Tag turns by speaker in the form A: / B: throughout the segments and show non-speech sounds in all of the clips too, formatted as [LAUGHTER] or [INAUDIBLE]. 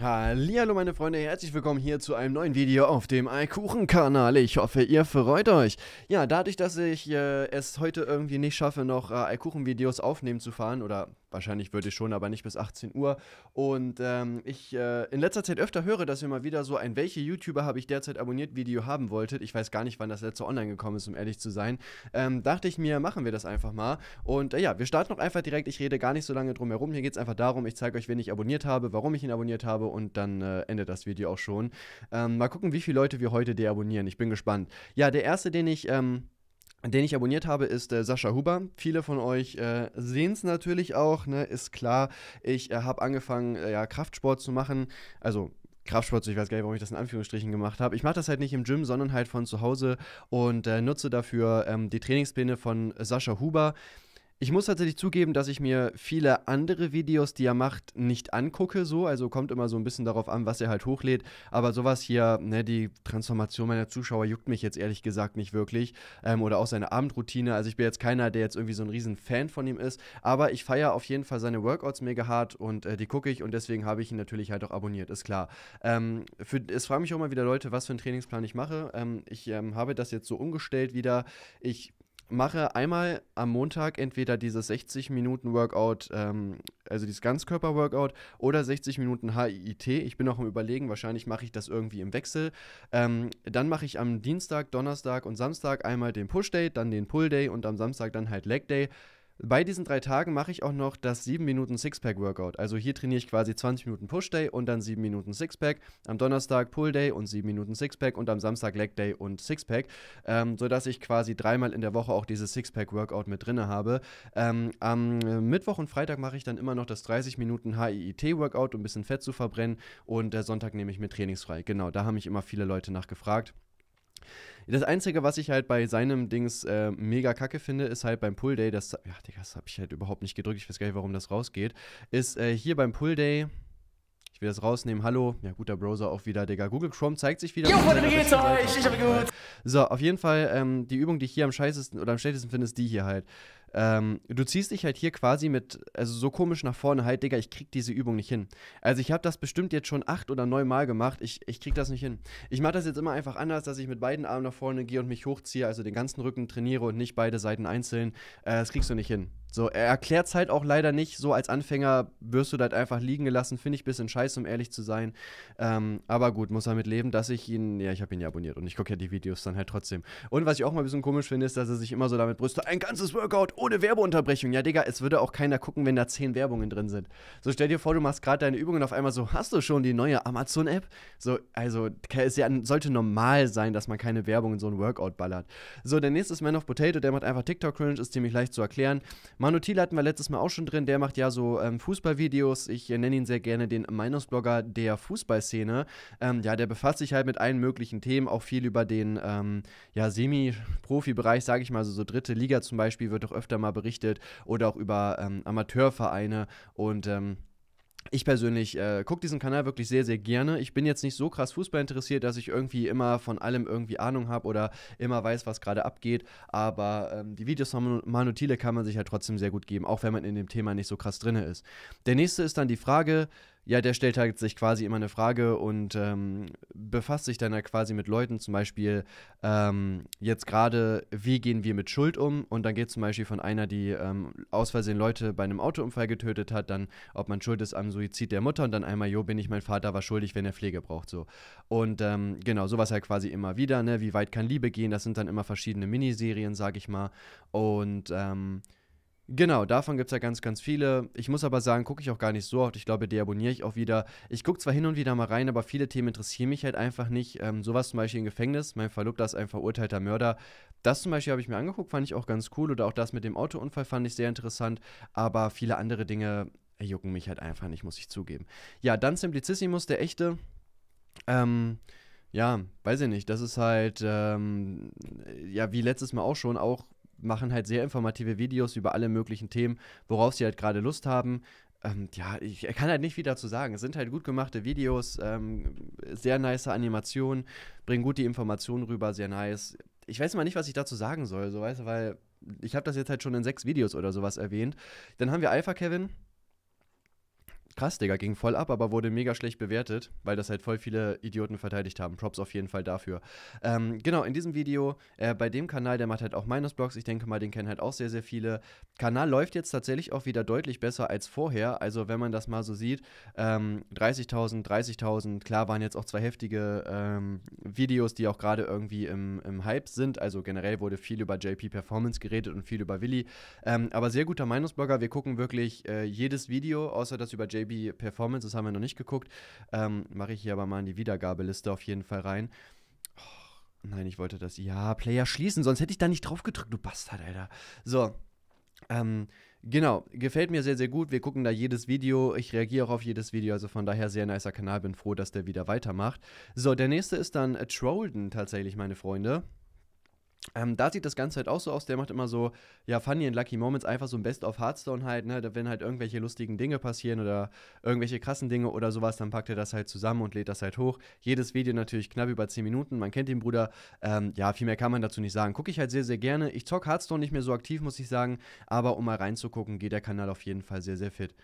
A: Hallo meine Freunde, herzlich willkommen hier zu einem neuen Video auf dem eikuchen kanal Ich hoffe, ihr freut euch. Ja, dadurch, dass ich äh, es heute irgendwie nicht schaffe, noch eikuchen äh, iKuchen-Videos aufnehmen zu fahren oder Wahrscheinlich würde ich schon, aber nicht bis 18 Uhr. Und ähm, ich äh, in letzter Zeit öfter höre, dass ihr mal wieder so ein welche YouTuber habe ich derzeit abonniert Video haben wolltet. Ich weiß gar nicht, wann das letzte online gekommen ist, um ehrlich zu sein. Ähm, dachte ich mir, machen wir das einfach mal. Und äh, ja, wir starten noch einfach direkt. Ich rede gar nicht so lange drum herum. Hier geht es einfach darum, ich zeige euch, wen ich abonniert habe, warum ich ihn abonniert habe und dann äh, endet das Video auch schon. Ähm, mal gucken, wie viele Leute wir heute deabonnieren. Ich bin gespannt. Ja, der erste, den ich. Ähm, den ich abonniert habe, ist äh, Sascha Huber. Viele von euch äh, sehen es natürlich auch, ne? ist klar. Ich äh, habe angefangen, äh, ja, Kraftsport zu machen. Also Kraftsport, ich weiß gar nicht, warum ich das in Anführungsstrichen gemacht habe. Ich mache das halt nicht im Gym, sondern halt von zu Hause und äh, nutze dafür ähm, die Trainingspläne von Sascha Huber. Ich muss tatsächlich zugeben, dass ich mir viele andere Videos, die er macht, nicht angucke, so. Also kommt immer so ein bisschen darauf an, was er halt hochlädt. Aber sowas hier, ne, die Transformation meiner Zuschauer juckt mich jetzt ehrlich gesagt nicht wirklich. Ähm, oder auch seine Abendroutine. Also ich bin jetzt keiner, der jetzt irgendwie so ein riesen Fan von ihm ist. Aber ich feiere auf jeden Fall seine Workouts mega hart und äh, die gucke ich und deswegen habe ich ihn natürlich halt auch abonniert, ist klar. Ähm, für, es fragen mich auch immer wieder Leute, was für einen Trainingsplan ich mache. Ähm, ich ähm, habe das jetzt so umgestellt wieder. Ich mache einmal am Montag entweder dieses 60 Minuten Workout, ähm, also dieses Ganzkörper-Workout oder 60 Minuten HIIT. Ich bin auch am Überlegen, wahrscheinlich mache ich das irgendwie im Wechsel. Ähm, dann mache ich am Dienstag, Donnerstag und Samstag einmal den Push-Day, dann den Pull-Day und am Samstag dann halt Leg-Day. Bei diesen drei Tagen mache ich auch noch das 7 Minuten Sixpack Workout. Also hier trainiere ich quasi 20 Minuten Push Day und dann 7 Minuten Sixpack. Am Donnerstag Pull Day und 7 Minuten Sixpack und am Samstag Leg Day und Sixpack, ähm, sodass ich quasi dreimal in der Woche auch dieses Sixpack Workout mit drin habe. Ähm, am äh, Mittwoch und Freitag mache ich dann immer noch das 30 Minuten HIIT Workout, um ein bisschen Fett zu verbrennen und der äh, Sonntag nehme ich mir trainingsfrei. Genau, da haben mich immer viele Leute nachgefragt. Das Einzige, was ich halt bei seinem Dings äh, mega kacke finde, ist halt beim Pull Day, das, ja, Digga, das habe ich halt überhaupt nicht gedrückt, ich weiß gar nicht, warum das rausgeht, ist äh, hier beim Pull Day, ich will das rausnehmen, hallo, ja, guter Browser auch wieder, Digga, Google Chrome zeigt sich wieder. Jo, Freunde, wie geht's euch? Ich hab gut. So, auf jeden Fall, ähm, die Übung, die ich hier am scheißesten oder am schlechtesten finde, ist die hier halt ähm, du ziehst dich halt hier quasi mit, also so komisch nach vorne, halt, Digga, ich krieg diese Übung nicht hin. Also ich habe das bestimmt jetzt schon acht oder neun Mal gemacht, ich, ich krieg das nicht hin. Ich mache das jetzt immer einfach anders, dass ich mit beiden Armen nach vorne gehe und mich hochziehe, also den ganzen Rücken trainiere und nicht beide Seiten einzeln. Äh, das kriegst du nicht hin. So, er erklärt es halt auch leider nicht. So als Anfänger wirst du das halt einfach liegen gelassen. Finde ich ein bisschen scheiße, um ehrlich zu sein. Ähm, aber gut, muss er mit leben, dass ich ihn. Ja, ich habe ihn ja abonniert und ich gucke ja die Videos dann halt trotzdem. Und was ich auch mal ein bisschen komisch finde, ist, dass er sich immer so damit brüstet: ein ganzes Workout ohne Werbeunterbrechung. Ja, Digga, es würde auch keiner gucken, wenn da zehn Werbungen drin sind. So, stell dir vor, du machst gerade deine Übungen auf einmal so: hast du schon die neue Amazon-App? So, also, es ja, sollte normal sein, dass man keine Werbung in so ein Workout ballert. So, der nächste ist Man of Potato, der macht einfach TikTok-Cringe, ist ziemlich leicht zu erklären. Manu Thiel hatten wir letztes Mal auch schon drin, der macht ja so ähm, Fußballvideos. Ich äh, nenne ihn sehr gerne den Meinungsblogger der Fußballszene. Ähm, ja, der befasst sich halt mit allen möglichen Themen, auch viel über den ähm, ja, Semi-Profi-Bereich, sage ich mal, also so dritte Liga zum Beispiel wird auch öfter mal berichtet oder auch über ähm, Amateurvereine und ähm, ich persönlich äh, gucke diesen Kanal wirklich sehr, sehr gerne. Ich bin jetzt nicht so krass Fußball interessiert, dass ich irgendwie immer von allem irgendwie Ahnung habe oder immer weiß, was gerade abgeht. Aber ähm, die Videos von Manu Thiele kann man sich ja halt trotzdem sehr gut geben, auch wenn man in dem Thema nicht so krass drin ist. Der nächste ist dann die Frage, ja, der stellt halt sich quasi immer eine Frage und ähm, befasst sich dann halt quasi mit Leuten, zum Beispiel ähm, jetzt gerade, wie gehen wir mit Schuld um? Und dann geht zum Beispiel von einer, die ähm, aus Versehen Leute bei einem Autounfall getötet hat, dann, ob man schuld ist am Suizid der Mutter und dann einmal, jo, bin ich mein Vater, war schuldig, wenn er Pflege braucht, so. Und ähm, genau, sowas halt quasi immer wieder, ne? Wie weit kann Liebe gehen? Das sind dann immer verschiedene Miniserien, sag ich mal. Und ähm, Genau, davon gibt es ja ganz, ganz viele. Ich muss aber sagen, gucke ich auch gar nicht so oft. Ich glaube, deabonniere ich auch wieder. Ich gucke zwar hin und wieder mal rein, aber viele Themen interessieren mich halt einfach nicht. Ähm, sowas zum Beispiel im Gefängnis. Mein Verlobter ist ein verurteilter Mörder. Das zum Beispiel habe ich mir angeguckt, fand ich auch ganz cool. Oder auch das mit dem Autounfall fand ich sehr interessant. Aber viele andere Dinge jucken mich halt einfach nicht, muss ich zugeben. Ja, dann Simplicissimus, der echte. Ähm, ja, weiß ich nicht. Das ist halt, ähm, ja, wie letztes Mal auch schon, auch machen halt sehr informative Videos über alle möglichen Themen, worauf sie halt gerade Lust haben. Ähm, ja, ich kann halt nicht viel dazu sagen. Es sind halt gut gemachte Videos, ähm, sehr nice Animationen, bringen gut die Informationen rüber, sehr nice. Ich weiß mal nicht, was ich dazu sagen soll, so weißt du, weil ich habe das jetzt halt schon in sechs Videos oder sowas erwähnt. Dann haben wir Alpha Kevin, krass, Digga, ging voll ab, aber wurde mega schlecht bewertet, weil das halt voll viele Idioten verteidigt haben. Props auf jeden Fall dafür. Ähm, genau, in diesem Video, äh, bei dem Kanal, der macht halt auch Minus-Blogs. Ich denke mal, den kennen halt auch sehr, sehr viele. Kanal läuft jetzt tatsächlich auch wieder deutlich besser als vorher. Also, wenn man das mal so sieht, ähm, 30.000, 30.000, klar waren jetzt auch zwei heftige ähm, Videos, die auch gerade irgendwie im, im Hype sind. Also, generell wurde viel über JP Performance geredet und viel über Willi. Ähm, aber sehr guter Meinungsblogger. Wir gucken wirklich äh, jedes Video, außer das über JP Baby Performance, das haben wir noch nicht geguckt. Ähm, Mache ich hier aber mal in die Wiedergabeliste auf jeden Fall rein. Oh, nein, ich wollte das Ja-Player schließen, sonst hätte ich da nicht drauf gedrückt, du Bastard, Alter. So. Ähm, genau, gefällt mir sehr, sehr gut. Wir gucken da jedes Video. Ich reagiere auch auf jedes Video. Also von daher sehr nicer Kanal. Bin froh, dass der wieder weitermacht. So, der nächste ist dann Trollden tatsächlich, meine Freunde. Ähm, da sieht das Ganze halt auch so aus. Der macht immer so, ja, Funny and Lucky Moments, einfach so ein Best of Hearthstone halt, ne? Wenn halt irgendwelche lustigen Dinge passieren oder irgendwelche krassen Dinge oder sowas, dann packt er das halt zusammen und lädt das halt hoch. Jedes Video natürlich knapp über 10 Minuten. Man kennt den Bruder. Ähm, ja, viel mehr kann man dazu nicht sagen. Gucke ich halt sehr, sehr gerne. Ich zock Hearthstone nicht mehr so aktiv, muss ich sagen. Aber um mal reinzugucken, geht der Kanal auf jeden Fall sehr, sehr fit.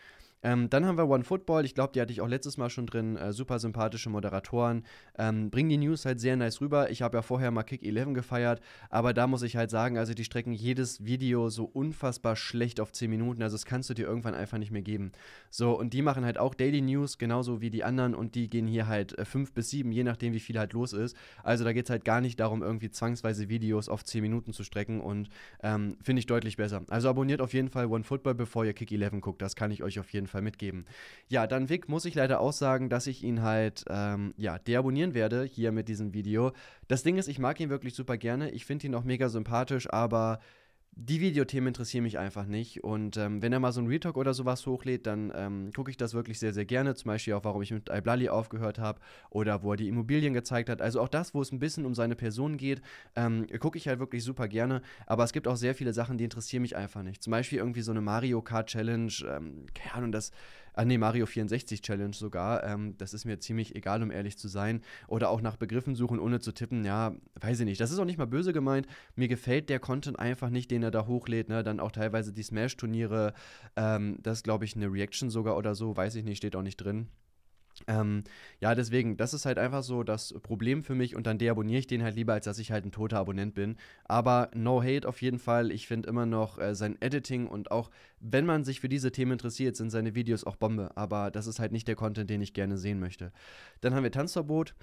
A: Ähm, dann haben wir OneFootball. Ich glaube, die hatte ich auch letztes Mal schon drin. Äh, super sympathische Moderatoren. Ähm, bringen die News halt sehr nice rüber. Ich habe ja vorher mal Kick 11 gefeiert. Aber da muss ich halt sagen, also die strecken jedes Video so unfassbar schlecht auf 10 Minuten. Also das kannst du dir irgendwann einfach nicht mehr geben. So, und die machen halt auch Daily News, genauso wie die anderen. Und die gehen hier halt 5 äh, bis 7, je nachdem, wie viel halt los ist. Also da geht es halt gar nicht darum, irgendwie zwangsweise Videos auf 10 Minuten zu strecken. Und ähm, finde ich deutlich besser. Also abonniert auf jeden Fall OneFootball, bevor ihr Kick 11 guckt. Das kann ich euch auf jeden Fall Fall mitgeben. Ja, dann Vic muss ich leider auch sagen, dass ich ihn halt, ähm, ja, deabonnieren werde hier mit diesem Video. Das Ding ist, ich mag ihn wirklich super gerne. Ich finde ihn auch mega sympathisch, aber die Videothemen interessieren mich einfach nicht. Und ähm, wenn er mal so ein Retalk oder sowas hochlädt, dann ähm, gucke ich das wirklich sehr, sehr gerne. Zum Beispiel auch, warum ich mit Iblali aufgehört habe oder wo er die Immobilien gezeigt hat. Also auch das, wo es ein bisschen um seine Person geht, ähm, gucke ich halt wirklich super gerne. Aber es gibt auch sehr viele Sachen, die interessieren mich einfach nicht. Zum Beispiel irgendwie so eine Mario Kart Challenge. Ähm, keine Ahnung, das ah nee, Mario 64 Challenge sogar. Ähm, das ist mir ziemlich egal, um ehrlich zu sein. Oder auch nach Begriffen suchen, ohne zu tippen. Ja, weiß ich nicht. Das ist auch nicht mal böse gemeint. Mir gefällt der Content einfach nicht, den er da hochlädt. Ne? Dann auch teilweise die Smash-Turniere. Ähm, das glaube ich, eine Reaction sogar oder so. Weiß ich nicht, steht auch nicht drin. Ähm, ja, deswegen, das ist halt einfach so das Problem für mich und dann deabonniere ich den halt lieber, als dass ich halt ein toter Abonnent bin. Aber no hate auf jeden Fall. Ich finde immer noch äh, sein Editing und auch, wenn man sich für diese Themen interessiert, sind seine Videos auch Bombe. Aber das ist halt nicht der Content, den ich gerne sehen möchte. Dann haben wir Tanzverbot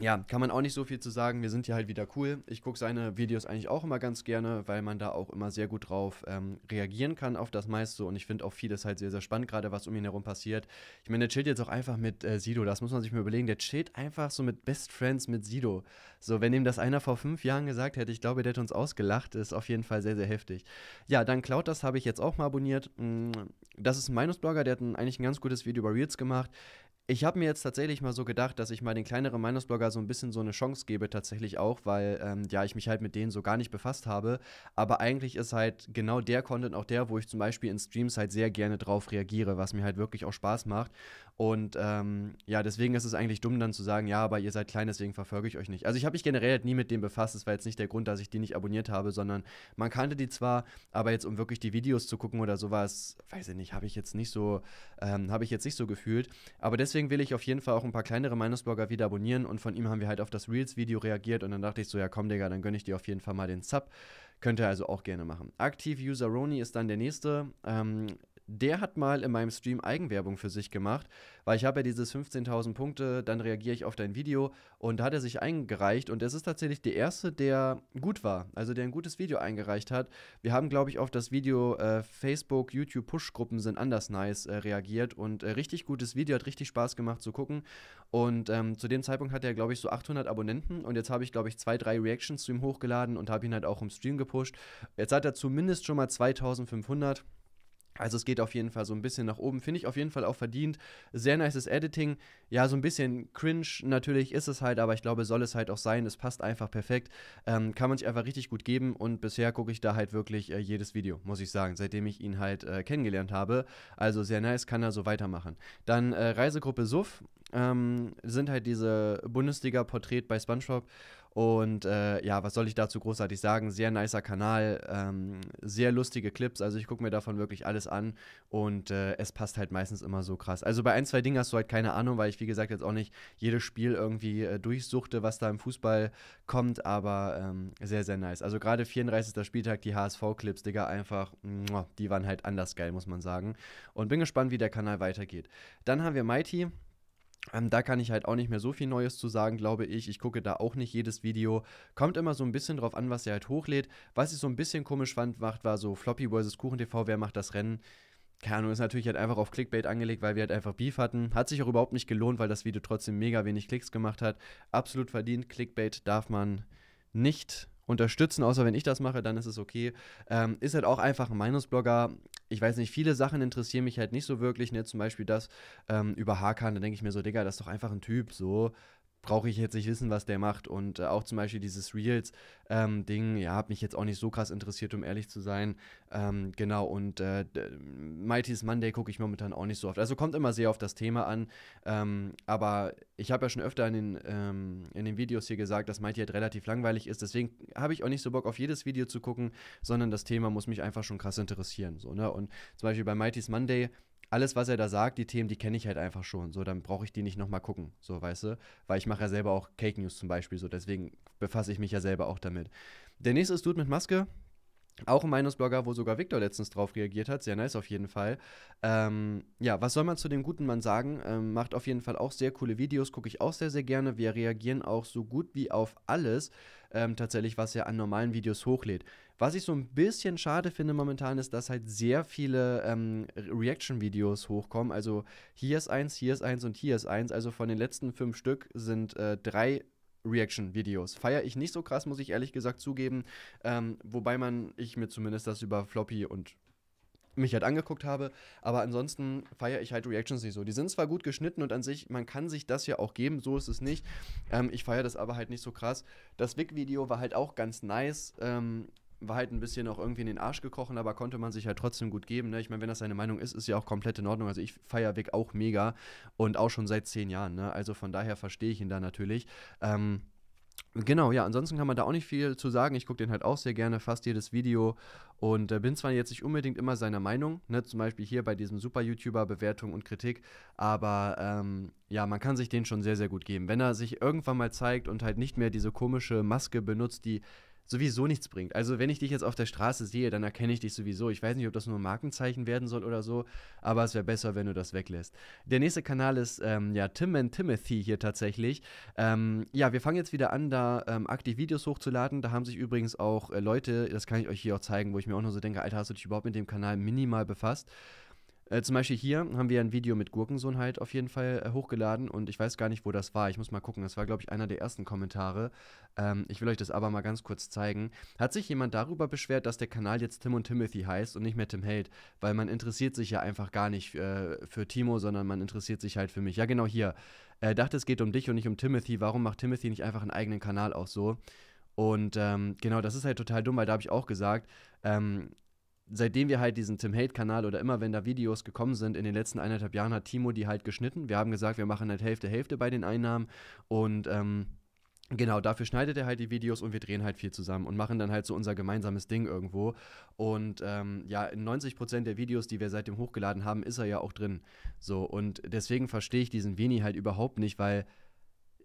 A: ja, kann man auch nicht so viel zu sagen. Wir sind hier halt wieder cool. Ich gucke seine Videos eigentlich auch immer ganz gerne, weil man da auch immer sehr gut drauf ähm, reagieren kann auf das meiste. Und ich finde auch vieles halt sehr, sehr spannend, gerade was um ihn herum passiert. Ich meine, der chillt jetzt auch einfach mit äh, Sido. Das muss man sich mal überlegen. Der chillt einfach so mit Best Friends mit Sido. So, wenn ihm das einer vor fünf Jahren gesagt hätte, ich glaube, der hätte uns ausgelacht. ist auf jeden Fall sehr, sehr heftig. Ja, dann Cloud, das habe ich jetzt auch mal abonniert. Mm, das ist ein Minusblogger, der hat ein, eigentlich ein ganz gutes Video über Reels gemacht. Ich habe mir jetzt tatsächlich mal so gedacht, dass ich mal den kleineren Meinungsblogger so ein bisschen so eine Chance gebe, tatsächlich auch, weil ähm, ja, ich mich halt mit denen so gar nicht befasst habe. Aber eigentlich ist halt genau der Content auch der, wo ich zum Beispiel in Streams halt sehr gerne drauf reagiere, was mir halt wirklich auch Spaß macht. Und ähm, ja, deswegen ist es eigentlich dumm, dann zu sagen, ja, aber ihr seid klein, deswegen verfolge ich euch nicht. Also ich habe mich generell halt nie mit dem befasst. Das war jetzt nicht der Grund, dass ich die nicht abonniert habe, sondern man kannte die zwar, aber jetzt um wirklich die Videos zu gucken oder sowas, weiß ich nicht, habe ich jetzt nicht so, ähm, habe ich jetzt nicht so gefühlt. Aber deswegen will ich auf jeden Fall auch ein paar kleinere Meinungsblogger wieder abonnieren und von ihm haben wir halt auf das Reels-Video reagiert und dann dachte ich so, ja komm, Digga, dann gönne ich dir auf jeden Fall mal den Sub. Könnt ihr also auch gerne machen. Aktiv User Roni ist dann der nächste. Ähm, der hat mal in meinem Stream Eigenwerbung für sich gemacht, weil ich habe ja dieses 15.000 Punkte, dann reagiere ich auf dein Video und da hat er sich eingereicht und es ist tatsächlich der erste, der gut war, also der ein gutes Video eingereicht hat. Wir haben, glaube ich, auf das Video äh, Facebook, YouTube Push-Gruppen sind anders nice äh, reagiert und äh, richtig gutes Video, hat richtig Spaß gemacht zu gucken und ähm, zu dem Zeitpunkt hat er, glaube ich, so 800 Abonnenten und jetzt habe ich, glaube ich, zwei, drei Reactions zu ihm hochgeladen und habe ihn halt auch im Stream gepusht. Jetzt hat er zumindest schon mal 2500 also es geht auf jeden Fall so ein bisschen nach oben, finde ich auf jeden Fall auch verdient. Sehr nices Editing. Ja, so ein bisschen cringe natürlich ist es halt, aber ich glaube, soll es halt auch sein. Es passt einfach perfekt. Ähm, kann man sich einfach richtig gut geben und bisher gucke ich da halt wirklich äh, jedes Video, muss ich sagen, seitdem ich ihn halt äh, kennengelernt habe. Also sehr nice, kann er so weitermachen. Dann äh, Reisegruppe Suff ähm, sind halt diese Bundesliga-Porträt bei SpongeBob und äh, ja, was soll ich dazu großartig sagen? Sehr nicer Kanal, ähm, sehr lustige Clips. Also ich gucke mir davon wirklich alles an und äh, es passt halt meistens immer so krass. Also bei ein, zwei Dingen hast du halt keine Ahnung, weil ich, wie gesagt, jetzt auch nicht jedes Spiel irgendwie äh, durchsuchte, was da im Fußball kommt, aber ähm, sehr, sehr nice. Also gerade 34. Spieltag, die HSV-Clips, Digga, einfach, die waren halt anders geil, muss man sagen. Und bin gespannt, wie der Kanal weitergeht. Dann haben wir Mighty. Ähm, da kann ich halt auch nicht mehr so viel Neues zu sagen, glaube ich. Ich gucke da auch nicht jedes Video. Kommt immer so ein bisschen drauf an, was ihr halt hochlädt. Was ich so ein bisschen komisch fand, macht, war so Floppy vs. Kuchen TV, wer macht das Rennen? Keine Ahnung, ist natürlich halt einfach auf Clickbait angelegt, weil wir halt einfach Beef hatten. Hat sich auch überhaupt nicht gelohnt, weil das Video trotzdem mega wenig Klicks gemacht hat. Absolut verdient. Clickbait darf man nicht unterstützen, außer wenn ich das mache, dann ist es okay. Ähm, ist halt auch einfach ein Minusblogger ich weiß nicht, viele Sachen interessieren mich halt nicht so wirklich, ne? Zum Beispiel das ähm, über Hakan, da denke ich mir so, Digga, das ist doch einfach ein Typ, so, brauche ich jetzt nicht wissen, was der macht. Und äh, auch zum Beispiel dieses Reels-Ding, ähm, ja, hat mich jetzt auch nicht so krass interessiert, um ehrlich zu sein. Ähm, genau, und äh, Mighty's Monday gucke ich momentan auch nicht so oft. Also kommt immer sehr auf das Thema an. Ähm, aber ich habe ja schon öfter in den, ähm, in den Videos hier gesagt, dass Mighty halt relativ langweilig ist. Deswegen habe ich auch nicht so Bock, auf jedes Video zu gucken, sondern das Thema muss mich einfach schon krass interessieren. So, ne? Und zum Beispiel bei Mighty's Monday alles, was er da sagt, die Themen, die kenne ich halt einfach schon. So, dann brauche ich die nicht nochmal gucken. So, weißt du? Weil ich mache ja selber auch Cake News zum Beispiel. So, deswegen befasse ich mich ja selber auch damit. Der nächste ist Dude mit Maske. Auch ein Meinungsblogger, wo sogar Victor letztens drauf reagiert hat. Sehr nice auf jeden Fall. Ähm, ja, was soll man zu dem guten Mann sagen? Ähm, macht auf jeden Fall auch sehr coole Videos, gucke ich auch sehr, sehr gerne. Wir reagieren auch so gut wie auf alles, ähm, tatsächlich, was er an normalen Videos hochlädt. Was ich so ein bisschen schade finde momentan ist, dass halt sehr viele ähm, Reaction-Videos hochkommen. Also hier ist eins, hier ist eins und hier ist eins. Also von den letzten fünf Stück sind äh, drei Reaction-Videos. Feiere ich nicht so krass, muss ich ehrlich gesagt zugeben. Ähm, wobei man, ich mir zumindest das über Floppy und mich halt angeguckt habe. Aber ansonsten feiere ich halt Reactions nicht so. Die sind zwar gut geschnitten und an sich, man kann sich das ja auch geben, so ist es nicht. Ähm, ich feiere das aber halt nicht so krass. Das Wick-Video war halt auch ganz nice. Ähm, war halt ein bisschen auch irgendwie in den Arsch gekrochen, aber konnte man sich halt trotzdem gut geben. Ne? Ich meine, wenn das seine Meinung ist, ist ja auch komplett in Ordnung. Also ich feiere Vic auch mega und auch schon seit zehn Jahren. Ne? Also von daher verstehe ich ihn da natürlich. Ähm, Genau, ja, ansonsten kann man da auch nicht viel zu sagen. Ich gucke den halt auch sehr gerne, fast jedes Video und äh, bin zwar jetzt nicht unbedingt immer seiner Meinung, ne, zum Beispiel hier bei diesem Super-YouTuber Bewertung und Kritik, aber ähm, ja, man kann sich den schon sehr, sehr gut geben. Wenn er sich irgendwann mal zeigt und halt nicht mehr diese komische Maske benutzt, die sowieso nichts bringt. Also wenn ich dich jetzt auf der Straße sehe, dann erkenne ich dich sowieso. Ich weiß nicht, ob das nur ein Markenzeichen werden soll oder so, aber es wäre besser, wenn du das weglässt. Der nächste Kanal ist ähm, ja Tim and Timothy hier tatsächlich. Ähm, ja, wir fangen jetzt wieder an, da ähm, aktiv Videos hochzuladen. Da haben sich übrigens auch äh, Leute, das kann ich euch hier auch zeigen, wo ich mir auch nur so denke, Alter, hast du dich überhaupt mit dem Kanal minimal befasst? Äh, zum Beispiel hier haben wir ein Video mit Gurkensohn halt auf jeden Fall äh, hochgeladen und ich weiß gar nicht, wo das war. Ich muss mal gucken. Das war, glaube ich, einer der ersten Kommentare. Ähm, ich will euch das aber mal ganz kurz zeigen. Hat sich jemand darüber beschwert, dass der Kanal jetzt Tim und Timothy heißt und nicht mehr Tim Held? Weil man interessiert sich ja einfach gar nicht äh, für Timo, sondern man interessiert sich halt für mich. Ja, genau hier. Er äh, dachte, es geht um dich und nicht um Timothy. Warum macht Timothy nicht einfach einen eigenen Kanal auch so? Und ähm, genau, das ist halt total dumm, weil da habe ich auch gesagt, ähm, seitdem wir halt diesen Tim Hate-Kanal oder immer, wenn da Videos gekommen sind, in den letzten eineinhalb Jahren hat Timo die halt geschnitten. Wir haben gesagt, wir machen halt Hälfte, Hälfte bei den Einnahmen und ähm, Genau, dafür schneidet er halt die Videos und wir drehen halt viel zusammen und machen dann halt so unser gemeinsames Ding irgendwo. Und ähm, ja, in 90% der Videos, die wir seitdem hochgeladen haben, ist er ja auch drin. So, und deswegen verstehe ich diesen Vini halt überhaupt nicht, weil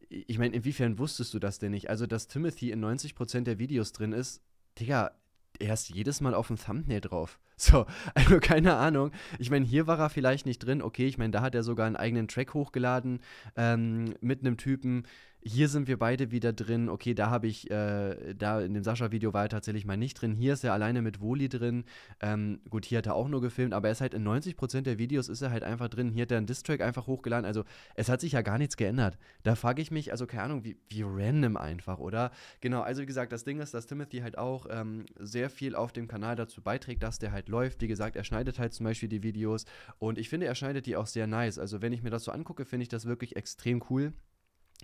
A: ich meine, inwiefern wusstest du das denn nicht? Also, dass Timothy in 90% der Videos drin ist, Digga, erst jedes Mal auf dem Thumbnail drauf. [LAUGHS] So, also keine Ahnung. Ich meine, hier war er vielleicht nicht drin. Okay, ich meine, da hat er sogar einen eigenen Track hochgeladen ähm, mit einem Typen. Hier sind wir beide wieder drin. Okay, da habe ich, äh, da in dem Sascha-Video war er tatsächlich mal nicht drin. Hier ist er alleine mit Woli drin. Ähm, gut, hier hat er auch nur gefilmt, aber er ist halt in 90% der Videos ist er halt einfach drin. Hier hat er einen Distrack einfach hochgeladen. Also es hat sich ja gar nichts geändert. Da frage ich mich, also keine Ahnung, wie, wie random einfach, oder? Genau, also wie gesagt, das Ding ist, dass Timothy halt auch ähm, sehr viel auf dem Kanal dazu beiträgt, dass der halt Arbeit läuft. Wie gesagt, er schneidet halt zum Beispiel die Videos und ich finde, er schneidet die auch sehr nice. Also wenn ich mir das so angucke, finde ich das wirklich extrem cool.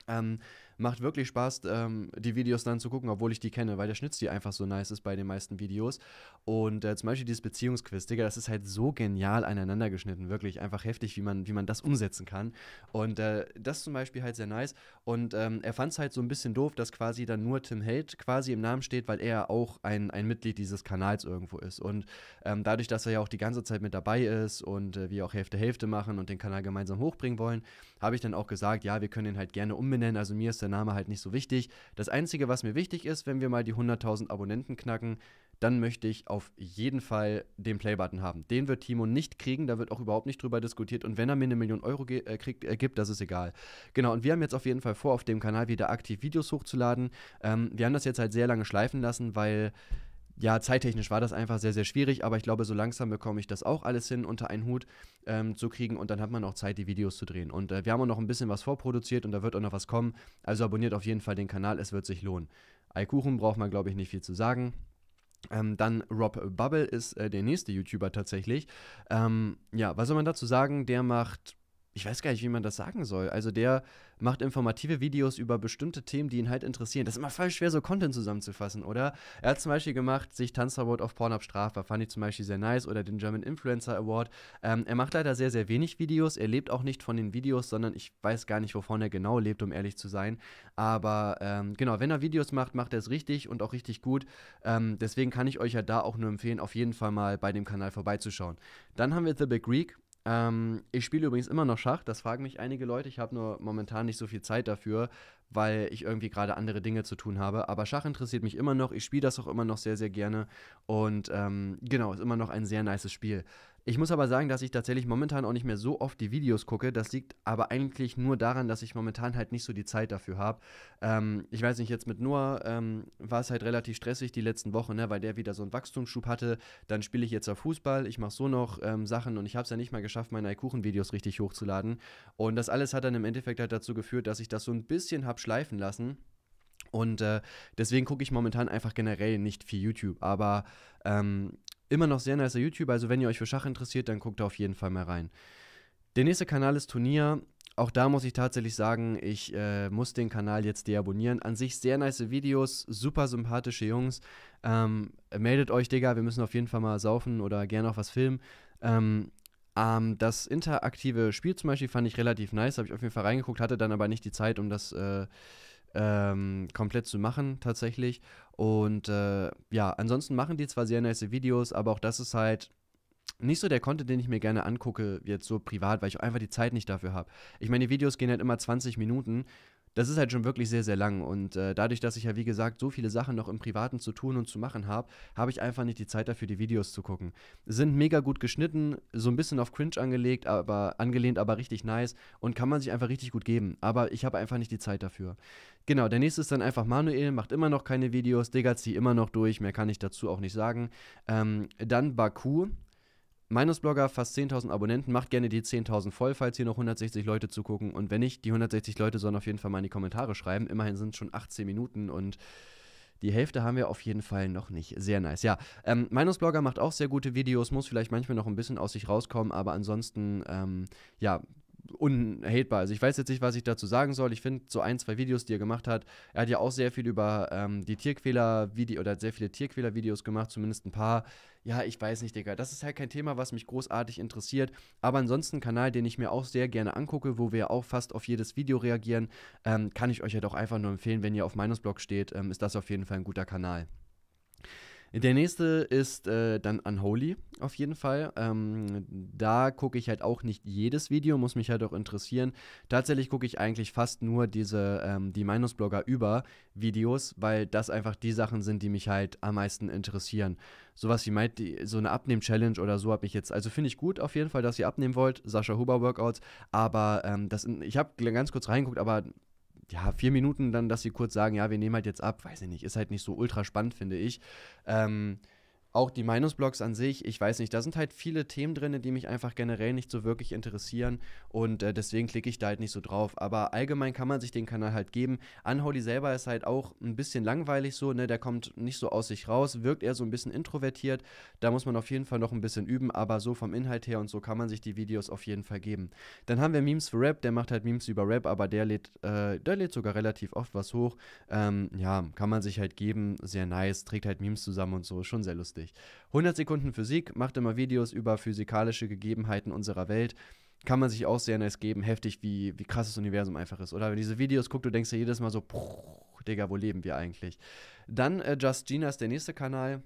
A: Ähm, macht wirklich Spaß, ähm, die Videos dann zu gucken, obwohl ich die kenne, weil der Schnitz die einfach so nice ist bei den meisten Videos. Und äh, zum Beispiel dieses Beziehungsquiz, Digga, das ist halt so genial aneinander geschnitten, wirklich einfach heftig, wie man, wie man das umsetzen kann. Und äh, das zum Beispiel halt sehr nice. Und ähm, er fand es halt so ein bisschen doof, dass quasi dann nur Tim Held quasi im Namen steht, weil er auch ein, ein Mitglied dieses Kanals irgendwo ist. Und ähm, dadurch, dass er ja auch die ganze Zeit mit dabei ist und äh, wir auch Hälfte Hälfte machen und den Kanal gemeinsam hochbringen wollen, habe ich dann auch gesagt, ja, wir können ihn halt gerne umbenennen. Also mir ist dann der Name halt nicht so wichtig. Das Einzige, was mir wichtig ist, wenn wir mal die 100.000 Abonnenten knacken, dann möchte ich auf jeden Fall den Playbutton haben. Den wird Timo nicht kriegen, da wird auch überhaupt nicht drüber diskutiert. Und wenn er mir eine Million Euro äh, kriegt, äh, gibt, das ist egal. Genau, und wir haben jetzt auf jeden Fall vor, auf dem Kanal wieder aktiv Videos hochzuladen. Ähm, wir haben das jetzt halt sehr lange schleifen lassen, weil ja, zeittechnisch war das einfach sehr, sehr schwierig, aber ich glaube, so langsam bekomme ich das auch alles hin, unter einen Hut ähm, zu kriegen und dann hat man auch Zeit, die Videos zu drehen. Und äh, wir haben auch noch ein bisschen was vorproduziert und da wird auch noch was kommen. Also abonniert auf jeden Fall den Kanal, es wird sich lohnen. Eikuchen braucht man, glaube ich, nicht viel zu sagen. Ähm, dann Rob Bubble ist äh, der nächste YouTuber tatsächlich. Ähm, ja, was soll man dazu sagen? Der macht ich weiß gar nicht, wie man das sagen soll. Also der macht informative Videos über bestimmte Themen, die ihn halt interessieren. Das ist immer voll schwer, so Content zusammenzufassen, oder? Er hat zum Beispiel gemacht, sich Tanzverbot auf Pornhub strafbar, fand ich zum Beispiel sehr nice, oder den German Influencer Award. Ähm, er macht leider sehr, sehr wenig Videos. Er lebt auch nicht von den Videos, sondern ich weiß gar nicht, wovon er genau lebt, um ehrlich zu sein. Aber ähm, genau, wenn er Videos macht, macht er es richtig und auch richtig gut. Ähm, deswegen kann ich euch ja da auch nur empfehlen, auf jeden Fall mal bei dem Kanal vorbeizuschauen. Dann haben wir The Big Greek ähm, ich spiele übrigens immer noch Schach, das fragen mich einige Leute. Ich habe nur momentan nicht so viel Zeit dafür, weil ich irgendwie gerade andere Dinge zu tun habe. Aber Schach interessiert mich immer noch. Ich spiele das auch immer noch sehr, sehr gerne. Und ähm, genau, ist immer noch ein sehr nices Spiel. Ich muss aber sagen, dass ich tatsächlich momentan auch nicht mehr so oft die Videos gucke. Das liegt aber eigentlich nur daran, dass ich momentan halt nicht so die Zeit dafür habe. Ähm, ich weiß nicht, jetzt mit Noah ähm, war es halt relativ stressig die letzten Wochen, ne, weil der wieder so einen Wachstumsschub hatte. Dann spiele ich jetzt auf Fußball, ich mache so noch ähm, Sachen und ich habe es ja nicht mal geschafft, meine Kuchenvideos richtig hochzuladen. Und das alles hat dann im Endeffekt halt dazu geführt, dass ich das so ein bisschen habe schleifen lassen. Und äh, deswegen gucke ich momentan einfach generell nicht viel YouTube. Aber ähm, Immer noch sehr nice YouTuber, also wenn ihr euch für Schach interessiert, dann guckt da auf jeden Fall mal rein. Der nächste Kanal ist Turnier. Auch da muss ich tatsächlich sagen, ich äh, muss den Kanal jetzt deabonnieren. An sich sehr nice Videos, super sympathische Jungs. Ähm, meldet euch, Digga, wir müssen auf jeden Fall mal saufen oder gerne auch was filmen. Ähm, ähm, das interaktive Spiel zum Beispiel fand ich relativ nice, habe ich auf jeden Fall reingeguckt, hatte dann aber nicht die Zeit, um das äh, ähm, komplett zu machen tatsächlich. Und äh, ja, ansonsten machen die zwar sehr nice Videos, aber auch das ist halt nicht so der Content, den ich mir gerne angucke, jetzt so privat, weil ich einfach die Zeit nicht dafür habe. Ich meine, die Videos gehen halt immer 20 Minuten das ist halt schon wirklich sehr, sehr lang. Und äh, dadurch, dass ich ja, wie gesagt, so viele Sachen noch im Privaten zu tun und zu machen habe, habe ich einfach nicht die Zeit dafür, die Videos zu gucken. Sind mega gut geschnitten, so ein bisschen auf Cringe angelegt, aber angelehnt, aber richtig nice und kann man sich einfach richtig gut geben. Aber ich habe einfach nicht die Zeit dafür. Genau, der nächste ist dann einfach Manuel, macht immer noch keine Videos, diggert sie immer noch durch, mehr kann ich dazu auch nicht sagen. Ähm, dann Baku, Minusblogger, fast 10.000 Abonnenten. Macht gerne die 10.000 voll, falls hier noch 160 Leute zugucken. Und wenn nicht, die 160 Leute sollen auf jeden Fall mal in die Kommentare schreiben. Immerhin sind es schon 18 Minuten und die Hälfte haben wir auf jeden Fall noch nicht. Sehr nice. Ja, ähm, Meinungsblogger macht auch sehr gute Videos, muss vielleicht manchmal noch ein bisschen aus sich rauskommen, aber ansonsten, ähm, ja, unhatebar. Also ich weiß jetzt nicht, was ich dazu sagen soll. Ich finde so ein, zwei Videos, die er gemacht hat, er hat ja auch sehr viel über ähm, die Tierquäler-Video oder hat sehr viele Tierquäler-Videos gemacht, zumindest ein paar. Ja, ich weiß nicht, Digga. Das ist halt kein Thema, was mich großartig interessiert. Aber ansonsten ein Kanal, den ich mir auch sehr gerne angucke, wo wir auch fast auf jedes Video reagieren, ähm, kann ich euch ja halt doch einfach nur empfehlen, wenn ihr auf Meinungsblog steht, ähm, ist das auf jeden Fall ein guter Kanal. Der nächste ist äh, dann Unholy auf jeden Fall. Ähm, da gucke ich halt auch nicht jedes Video, muss mich halt auch interessieren. Tatsächlich gucke ich eigentlich fast nur diese, ähm, die Meinungsblogger über Videos, weil das einfach die Sachen sind, die mich halt am meisten interessieren. Sowas wie meint, so eine Abnehm-Challenge oder so habe ich jetzt, also finde ich gut auf jeden Fall, dass ihr abnehmen wollt, Sascha Huber Workouts, aber ähm, das, ich habe ganz kurz reingeguckt, aber ja, vier Minuten dann, dass sie kurz sagen, ja, wir nehmen halt jetzt ab, weiß ich nicht, ist halt nicht so ultra spannend, finde ich. Ähm, auch die Meinungsblogs an sich, ich weiß nicht, da sind halt viele Themen drin, die mich einfach generell nicht so wirklich interessieren und äh, deswegen klicke ich da halt nicht so drauf. Aber allgemein kann man sich den Kanal halt geben. Unholy selber ist halt auch ein bisschen langweilig so, ne? Der kommt nicht so aus sich raus, wirkt eher so ein bisschen introvertiert. Da muss man auf jeden Fall noch ein bisschen üben, aber so vom Inhalt her und so kann man sich die Videos auf jeden Fall geben. Dann haben wir Memes für Rap, der macht halt Memes über Rap, aber der lädt, äh, der lädt sogar relativ oft was hoch. Ähm, ja, kann man sich halt geben, sehr nice, trägt halt Memes zusammen und so, schon sehr lustig möglich. 100 Sekunden Physik macht immer Videos über physikalische Gegebenheiten unserer Welt. Kann man sich auch sehr nice geben, heftig, wie, wie krass das Universum einfach ist. Oder wenn diese Videos guckt, du denkst ja jedes Mal so, Digga, wo leben wir eigentlich? Dann äh, Just Gina ist der nächste Kanal.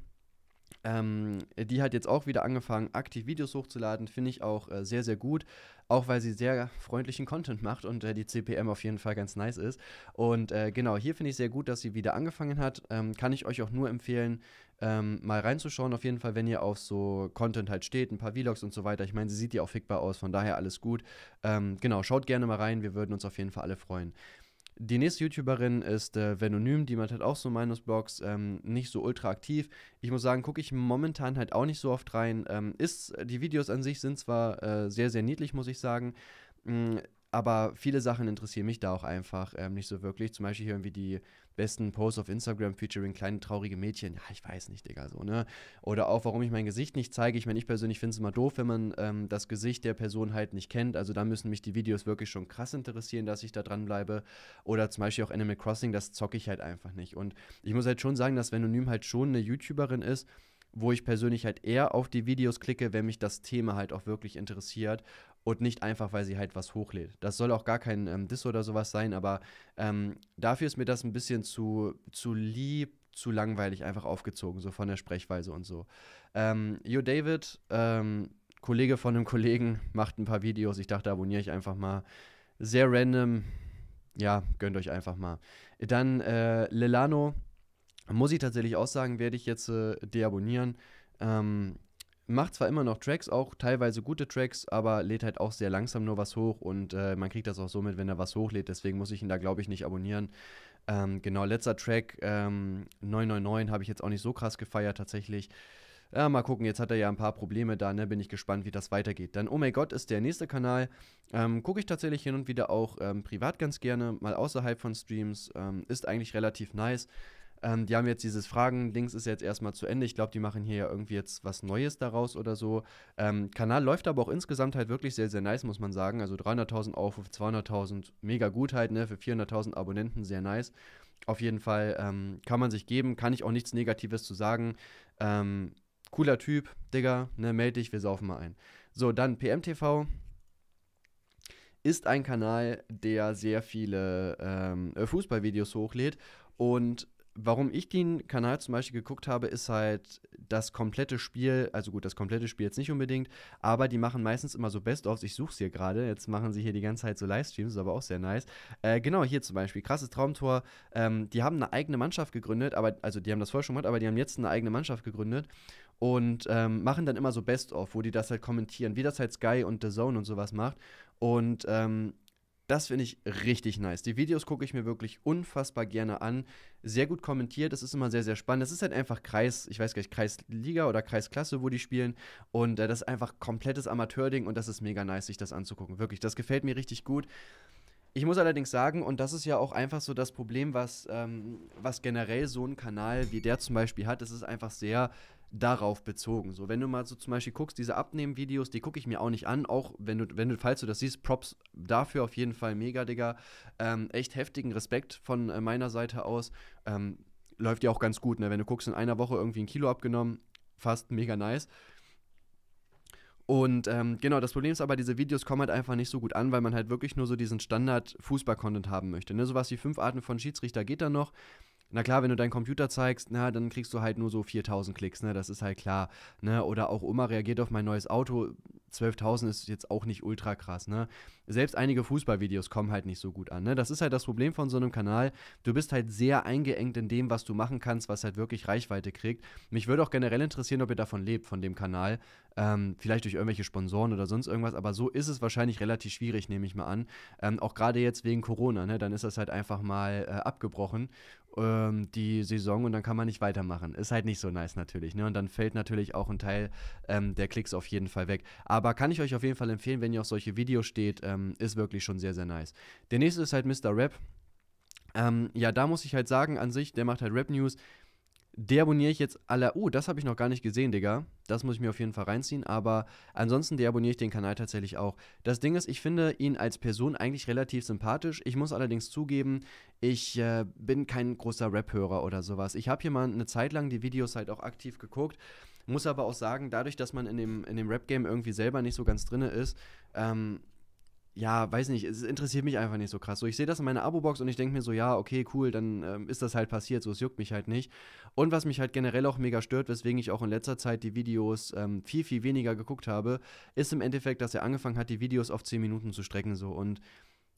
A: Ähm, die hat jetzt auch wieder angefangen, aktiv Videos hochzuladen. Finde ich auch äh, sehr, sehr gut. Auch weil sie sehr freundlichen Content macht und äh, die CPM auf jeden Fall ganz nice ist. Und äh, genau, hier finde ich sehr gut, dass sie wieder angefangen hat. Ähm, kann ich euch auch nur empfehlen, ähm, mal reinzuschauen. Auf jeden Fall, wenn ihr auf so Content halt steht, ein paar Vlogs und so weiter. Ich meine, sie sieht ja auch fickbar aus, von daher alles gut. Ähm, genau, schaut gerne mal rein. Wir würden uns auf jeden Fall alle freuen. Die nächste YouTuberin ist äh, Venonym, die macht halt auch so Meinungsblogs, ähm, nicht so ultra aktiv. Ich muss sagen, gucke ich momentan halt auch nicht so oft rein. Ähm, ist, die Videos an sich sind zwar äh, sehr, sehr niedlich, muss ich sagen, mh, mm, aber viele Sachen interessieren mich da auch einfach ähm, nicht so wirklich. Zum Beispiel hier irgendwie die besten Post auf Instagram featuring kleine traurige Mädchen. Ja, ich weiß nicht, Digga, so, ne? Oder auch, warum ich mein Gesicht nicht zeige. Ich meine, ich persönlich finde es immer doof, wenn man ähm, das Gesicht der Person halt nicht kennt. Also da müssen mich die Videos wirklich schon krass interessieren, dass ich da dranbleibe. Oder zum Beispiel auch Animal Crossing, das zocke ich halt einfach nicht. Und ich muss halt schon sagen, dass wenn Anonym halt schon eine YouTuberin ist, wo ich persönlich halt eher auf die Videos klicke, wenn mich das Thema halt auch wirklich interessiert und nicht einfach, weil sie halt was hochlädt. Das soll auch gar kein ähm, Diss oder sowas sein, aber ähm, dafür ist mir das ein bisschen zu, zu lieb, zu langweilig einfach aufgezogen, so von der Sprechweise und so. Ähm, Yo David, ähm, Kollege von einem Kollegen, [LAUGHS] macht ein paar Videos. Ich dachte, abonniere ich einfach mal. Sehr random. Ja, gönnt euch einfach mal. Dann äh, Lelano, muss ich tatsächlich auch sagen, werde ich jetzt äh, deabonnieren. Ähm, macht zwar immer noch Tracks, auch teilweise gute Tracks, aber lädt halt auch sehr langsam nur was hoch und äh, man kriegt das auch so mit, wenn er was hochlädt, deswegen muss ich ihn da, glaube ich, nicht abonnieren. Ähm, genau, letzter Track, ähm, 999, habe ich jetzt auch nicht so krass gefeiert tatsächlich. Ja, mal gucken, jetzt hat er ja ein paar Probleme da, ne? Bin ich gespannt, wie das weitergeht. Dann Oh mein Gott ist der nächste Kanal. Ähm, Gucke ich tatsächlich hin und wieder auch ähm, privat ganz gerne, mal außerhalb von Streams. Ähm, ist eigentlich relativ nice. Ähm, die haben jetzt dieses Fragen-Dings ist jetzt erstmal zu Ende. Ich glaube, die machen hier ja irgendwie jetzt was Neues daraus oder so. Ähm, Kanal läuft aber auch insgesamt halt wirklich sehr, sehr nice, muss man sagen. Also 300.000 Aufruf, 200.000, mega gut halt, ne? Für 400.000 Abonnenten, sehr nice. Auf jeden Fall ähm, kann man sich geben, kann ich auch nichts Negatives zu sagen. Ähm, cooler Typ, Digga, ne? Meld dich, wir saufen mal ein. So, dann PMTV ist ein Kanal, der sehr viele ähm, Fußballvideos hochlädt und warum ich den Kanal zum Beispiel geguckt habe, ist halt das komplette Spiel, also gut, das komplette Spiel jetzt nicht unbedingt, aber die machen meistens immer so Best-ofs. Ich suche es hier gerade, jetzt machen sie hier die ganze Zeit so Livestreams, ist aber auch sehr nice. Äh, genau, hier zum Beispiel, krasses Traumtor. Ähm, die haben eine eigene Mannschaft gegründet, aber, also die haben das vorher schon gemacht, aber die haben jetzt eine eigene Mannschaft gegründet und ähm, machen dann immer so Best-of, wo die das halt kommentieren, wie das halt Sky und The Zone und sowas macht. Und ähm, das finde ich richtig nice. Die Videos gucke ich mir wirklich unfassbar gerne an. Sehr gut kommentiert, das ist immer sehr, sehr spannend. Das ist halt einfach Kreis, ich weiß gar nicht, Kreisliga oder Kreisklasse, wo die spielen. Und äh, das ist einfach komplettes Amateurding und das ist mega nice, sich das anzugucken. Wirklich, das gefällt mir richtig gut. Ich muss allerdings sagen, und das ist ja auch einfach so das Problem, was, ähm, was generell so ein Kanal wie der zum Beispiel hat, es ist einfach sehr darauf bezogen. So, wenn du mal so zum Beispiel guckst, diese Abnehmen-Videos, die gucke ich mir auch nicht an, auch wenn du, wenn du, falls du das siehst, Props dafür auf jeden Fall mega, Digga. Ähm, echt heftigen Respekt von äh, meiner Seite aus. Ähm, läuft ja auch ganz gut, ne? Wenn du guckst, in einer Woche irgendwie ein Kilo abgenommen, fast mega nice. Und ähm, genau, das Problem ist aber, diese Videos kommen halt einfach nicht so gut an, weil man halt wirklich nur so diesen Standard-Fußball-Content haben möchte. Ne? Sowas wie fünf Arten von Schiedsrichter geht da noch. Na klar, wenn du deinen Computer zeigst, na, dann kriegst du halt nur so 4000 Klicks, ne? Das ist halt klar, ne? Oder auch Oma reagiert auf mein neues Auto. 12.000 ist jetzt auch nicht ultra krass, ne? Selbst einige Fußballvideos kommen halt nicht so gut an, ne? Das ist halt das Problem von so einem Kanal. Du bist halt sehr eingeengt in dem, was du machen kannst, was halt wirklich Reichweite kriegt. Mich würde auch generell interessieren, ob ihr davon lebt, von dem Kanal. Ähm, vielleicht durch irgendwelche Sponsoren oder sonst irgendwas, aber so ist es wahrscheinlich relativ schwierig, nehme ich mal an. Ähm, auch gerade jetzt wegen Corona, ne? Dann ist das halt einfach mal äh, abgebrochen ähm, die Saison und dann kann man nicht weitermachen. Ist halt nicht so nice natürlich. Ne? Und dann fällt natürlich auch ein Teil ähm, der Klicks auf jeden Fall weg. Aber kann ich euch auf jeden Fall empfehlen, wenn ihr auf solche Videos steht, ähm, ist wirklich schon sehr, sehr nice. Der nächste ist halt Mr. Rap. Ähm, ja, da muss ich halt sagen, an sich, der macht halt Rap-News, deabonniere ich jetzt alle. Oh, das habe ich noch gar nicht gesehen, Digga. Das muss ich mir auf jeden Fall reinziehen. Aber ansonsten deabonniere ich den Kanal tatsächlich auch. Das Ding ist, ich finde ihn als Person eigentlich relativ sympathisch. Ich muss allerdings zugeben, ich äh, bin kein großer Rap-Hörer oder sowas. Ich habe hier mal eine Zeit lang die Videos halt auch aktiv geguckt. Muss aber auch sagen, dadurch, dass man in dem, in dem Rap-Game irgendwie selber nicht so ganz drin ist, ähm, ja, weiß nicht, es interessiert mich einfach nicht so krass. So, ich sehe das in meiner Abo-Box und ich denke mir so, ja, okay, cool, dann ähm, ist das halt passiert, so, es juckt mich halt nicht. Und was mich halt generell auch mega stört, weswegen ich auch in letzter Zeit die Videos ähm, viel, viel weniger geguckt habe, ist im Endeffekt, dass er angefangen hat, die Videos auf 10 Minuten zu strecken, so. Und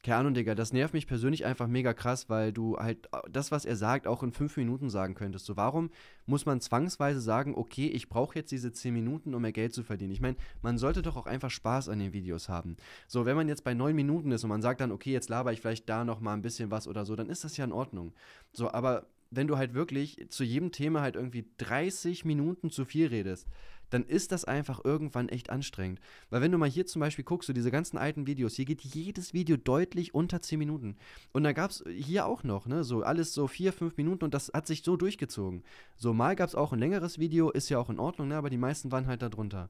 A: keine Ahnung, Digga, das nervt mich persönlich einfach mega krass, weil du halt äh, das, was er sagt, auch in fünf Minuten sagen könntest. So, warum muss man zwangsweise sagen, okay, ich brauche jetzt diese zehn Minuten, um mehr Geld zu verdienen? Ich meine, man sollte doch auch einfach Spaß an den Videos haben. So, wenn man jetzt bei neun Minuten ist und man sagt dann, okay, jetzt laber ich vielleicht da noch mal ein bisschen was oder so, dann ist das ja in Ordnung. So, aber wenn du halt wirklich zu jedem Thema halt irgendwie 30 Minuten zu viel redest, dann ist das einfach irgendwann echt anstrengend. Weil wenn du mal hier zum Beispiel guckst, so diese ganzen alten Videos, hier geht jedes Video deutlich unter 10 Minuten. Und da gab es hier auch noch, ne, so alles so 4, 5 Minuten und das hat sich so durchgezogen. So mal gab es auch ein längeres Video, ist ja auch in Ordnung, ne, aber die meisten waren halt da drunter.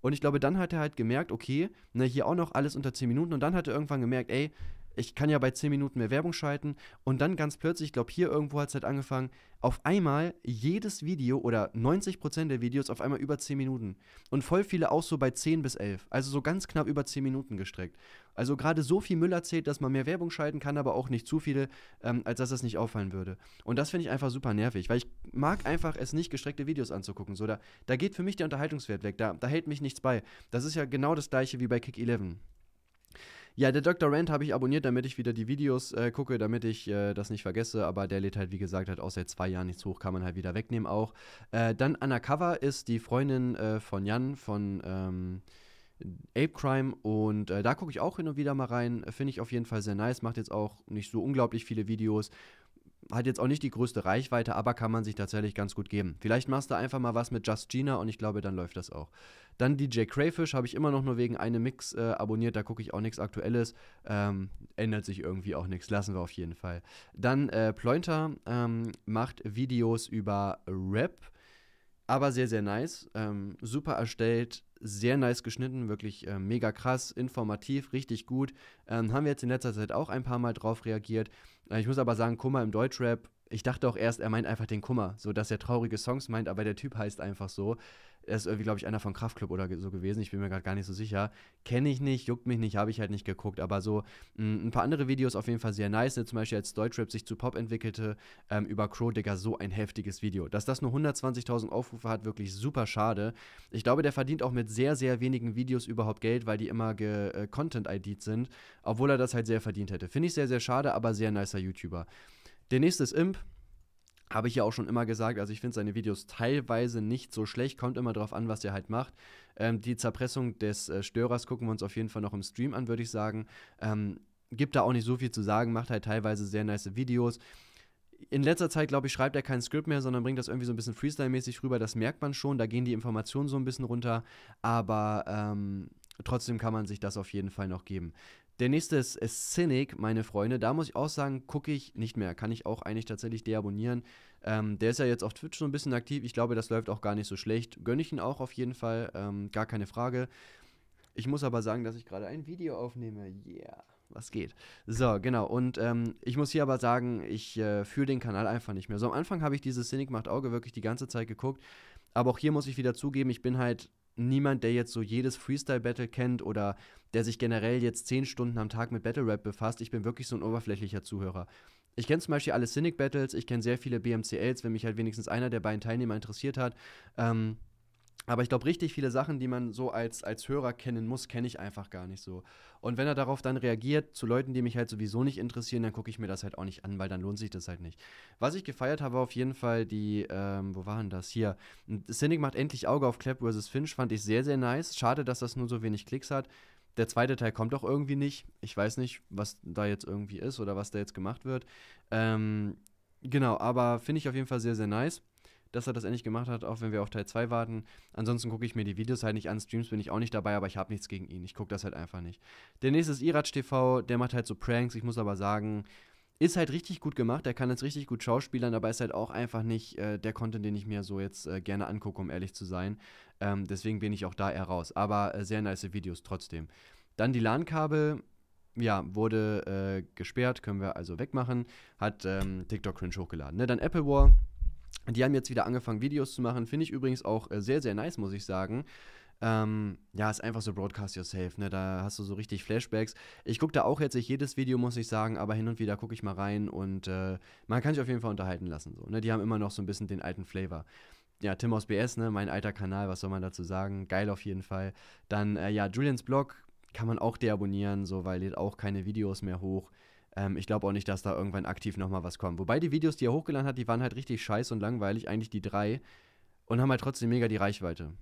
A: Und ich glaube, dann hat er halt gemerkt, okay, ne, hier auch noch alles unter 10 Minuten und dann hat er irgendwann gemerkt, ey, ich kann ja bei 10 Minuten mehr Werbung schalten und dann ganz plötzlich, ich glaube, hier irgendwo hat es halt angefangen, auf einmal jedes Video oder 90% der Videos auf einmal über 10 Minuten. Und voll viele auch so bei 10 bis 11, also so ganz knapp über 10 Minuten gestreckt. Also gerade so viel Müll erzählt, dass man mehr Werbung schalten kann, aber auch nicht zu viele, ähm, als dass das nicht auffallen würde. Und das finde ich einfach super nervig, weil ich mag einfach es nicht, gestreckte Videos anzugucken. So, da, da geht für mich der Unterhaltungswert weg, da, da hält mich nichts bei. Das ist ja genau das gleiche wie bei Kick 11. Ja, der Dr. Rand habe ich abonniert, damit ich wieder die Videos äh, gucke, damit ich äh, das nicht vergesse. Aber der lädt halt, wie gesagt, halt auch seit zwei Jahren nichts hoch, kann man halt wieder wegnehmen auch. Äh, dann Undercover ist die Freundin äh, von Jan von ähm, Ape Crime und äh, da gucke ich auch hin und wieder mal rein. Finde ich auf jeden Fall sehr nice. Macht jetzt auch nicht so unglaublich viele Videos hat jetzt auch nicht die größte Reichweite, aber kann man sich tatsächlich ganz gut geben. Vielleicht machst du einfach mal was mit Just Gina und ich glaube, dann läuft das auch. Dann DJ Crayfish habe ich immer noch nur wegen einem Mix äh, abonniert, da gucke ich auch nichts Aktuelles. Ähm, ändert sich irgendwie auch nichts, lassen wir auf jeden Fall. Dann äh, Plointer ähm, macht Videos über Rap, aber sehr, sehr nice. Ähm, super erstellt, sehr nice geschnitten, wirklich äh, mega krass, informativ, richtig gut. Ähm, haben wir jetzt in letzter Zeit auch ein paar Mal drauf reagiert. Äh, ich muss aber sagen, Kummer im Deutschrap ich dachte auch erst, er meint einfach den Kummer, so dass er traurige Songs meint, aber der Typ heißt einfach so er ist irgendwie, glaube ich, einer von Kraftclub oder so gewesen. Ich bin mir gerade gar nicht so sicher. Kenne ich nicht, juckt mich nicht, habe ich halt nicht geguckt. Aber so hm, ein paar andere Videos auf jeden Fall sehr nice. Zum Beispiel, als Deutschrap sich zu Pop entwickelte, ähm, über Crow, Digga, so ein heftiges Video. Dass das nur 120.000 Aufrufe hat, wirklich super schade. Ich glaube, der verdient auch mit sehr, sehr wenigen Videos überhaupt Geld, weil die immer äh, Content-IDs sind. Obwohl er das halt sehr verdient hätte. Finde ich sehr, sehr schade, aber sehr nicer YouTuber. Der nächste ist Imp. Habe ich ja auch schon immer gesagt, also ich finde seine Videos teilweise nicht so schlecht, kommt immer drauf an, was er halt macht. Ähm, die Zerpressung des äh, Störers gucken wir uns auf jeden Fall noch im Stream an, würde ich sagen. Ähm, gibt da auch nicht so viel zu sagen, macht halt teilweise sehr nice Videos. In letzter Zeit, glaube ich, schreibt er kein Skript mehr, sondern bringt das irgendwie so ein bisschen Freestyle-mäßig rüber. Das merkt man schon, da gehen die Informationen so ein bisschen runter. Aber ähm, trotzdem kann man sich das auf jeden Fall noch geben. Der nächste ist, ist Cynic, meine Freunde. Da muss ich auch sagen, gucke ich nicht mehr. Kann ich auch eigentlich tatsächlich deabonnieren. Ähm, der ist ja jetzt auf Twitch so ein bisschen aktiv. Ich glaube, das läuft auch gar nicht so schlecht. Gönne ich ihn auch auf jeden Fall. Ähm, gar keine Frage. Ich muss aber sagen, dass ich gerade ein Video aufnehme. Yeah was geht. So, genau. Und ähm, ich muss hier aber sagen, ich äh, fühle den Kanal einfach nicht mehr. So am Anfang habe ich dieses Cynic macht Auge wirklich die ganze Zeit geguckt. Aber auch hier muss ich wieder zugeben, ich bin halt niemand, der jetzt so jedes Freestyle-Battle kennt oder der sich generell jetzt zehn Stunden am Tag mit Battle-Rap befasst. Ich bin wirklich so ein oberflächlicher Zuhörer. Ich kenne zum Beispiel alle Cynic Battles, ich kenne sehr viele BMCLs, wenn mich halt wenigstens einer der beiden Teilnehmer interessiert hat. Ähm, aber ich glaube, richtig viele Sachen, die man so als, als Hörer kennen muss, kenne ich einfach gar nicht so. Und wenn er darauf dann reagiert, zu Leuten, die mich halt sowieso nicht interessieren, dann gucke ich mir das halt auch nicht an, weil dann lohnt sich das halt nicht. Was ich gefeiert habe, war auf jeden Fall die, ähm, wo waren das? Hier. Cynic macht endlich Auge auf Clap vs. Finch, fand ich sehr, sehr nice. Schade, dass das nur so wenig Klicks hat. Der zweite Teil kommt auch irgendwie nicht. Ich weiß nicht, was da jetzt irgendwie ist oder was da jetzt gemacht wird. Ähm, genau, aber finde ich auf jeden Fall sehr, sehr nice dass er das endlich gemacht hat, auch wenn wir auf Teil 2 warten. Ansonsten gucke ich mir die Videos halt nicht an, Streams bin ich auch nicht dabei, aber ich habe nichts gegen ihn. Ich gucke das halt einfach nicht. Der nächste ist Iratsch TV, der macht halt so Pranks, ich muss aber sagen, ist halt richtig gut gemacht, Er kann jetzt richtig gut schauspielern, aber ist halt auch einfach nicht äh, der Content, den ich mir so jetzt äh, gerne angucke, um ehrlich zu sein. Ähm, deswegen bin ich auch da eher raus. Aber äh, sehr nice Videos trotzdem. Dann die LAN-Kabel, ja, wurde äh, gesperrt, können wir also wegmachen. Hat ähm, TikTok Cringe hochgeladen. Ne? Dann Apple War die haben jetzt wieder angefangen, Videos zu machen. Finde ich übrigens auch äh, sehr, sehr nice, muss ich sagen. Ähm, ja, ist einfach so Broadcast Yourself, ne? Da hast du so richtig Flashbacks. Ich gucke da auch jetzt nicht jedes Video, muss ich sagen, aber hin und wieder gucke ich mal rein und äh, man kann sich auf jeden Fall unterhalten lassen. So, ne? Die haben immer noch so ein bisschen den alten Flavor. Ja, Tim aus BS, ne? Mein alter Kanal, was soll man dazu sagen? Geil auf jeden Fall. Dann, äh, ja, Julians Blog kann man auch deabonnieren, so, weil lädt auch keine Videos mehr hoch. Ähm, ich glaube auch nicht, dass da irgendwann aktiv nochmal was kommt. Wobei die Videos, die er hochgeladen hat, die waren halt richtig scheiße und langweilig, eigentlich die drei. Und haben halt trotzdem mega die Reichweite.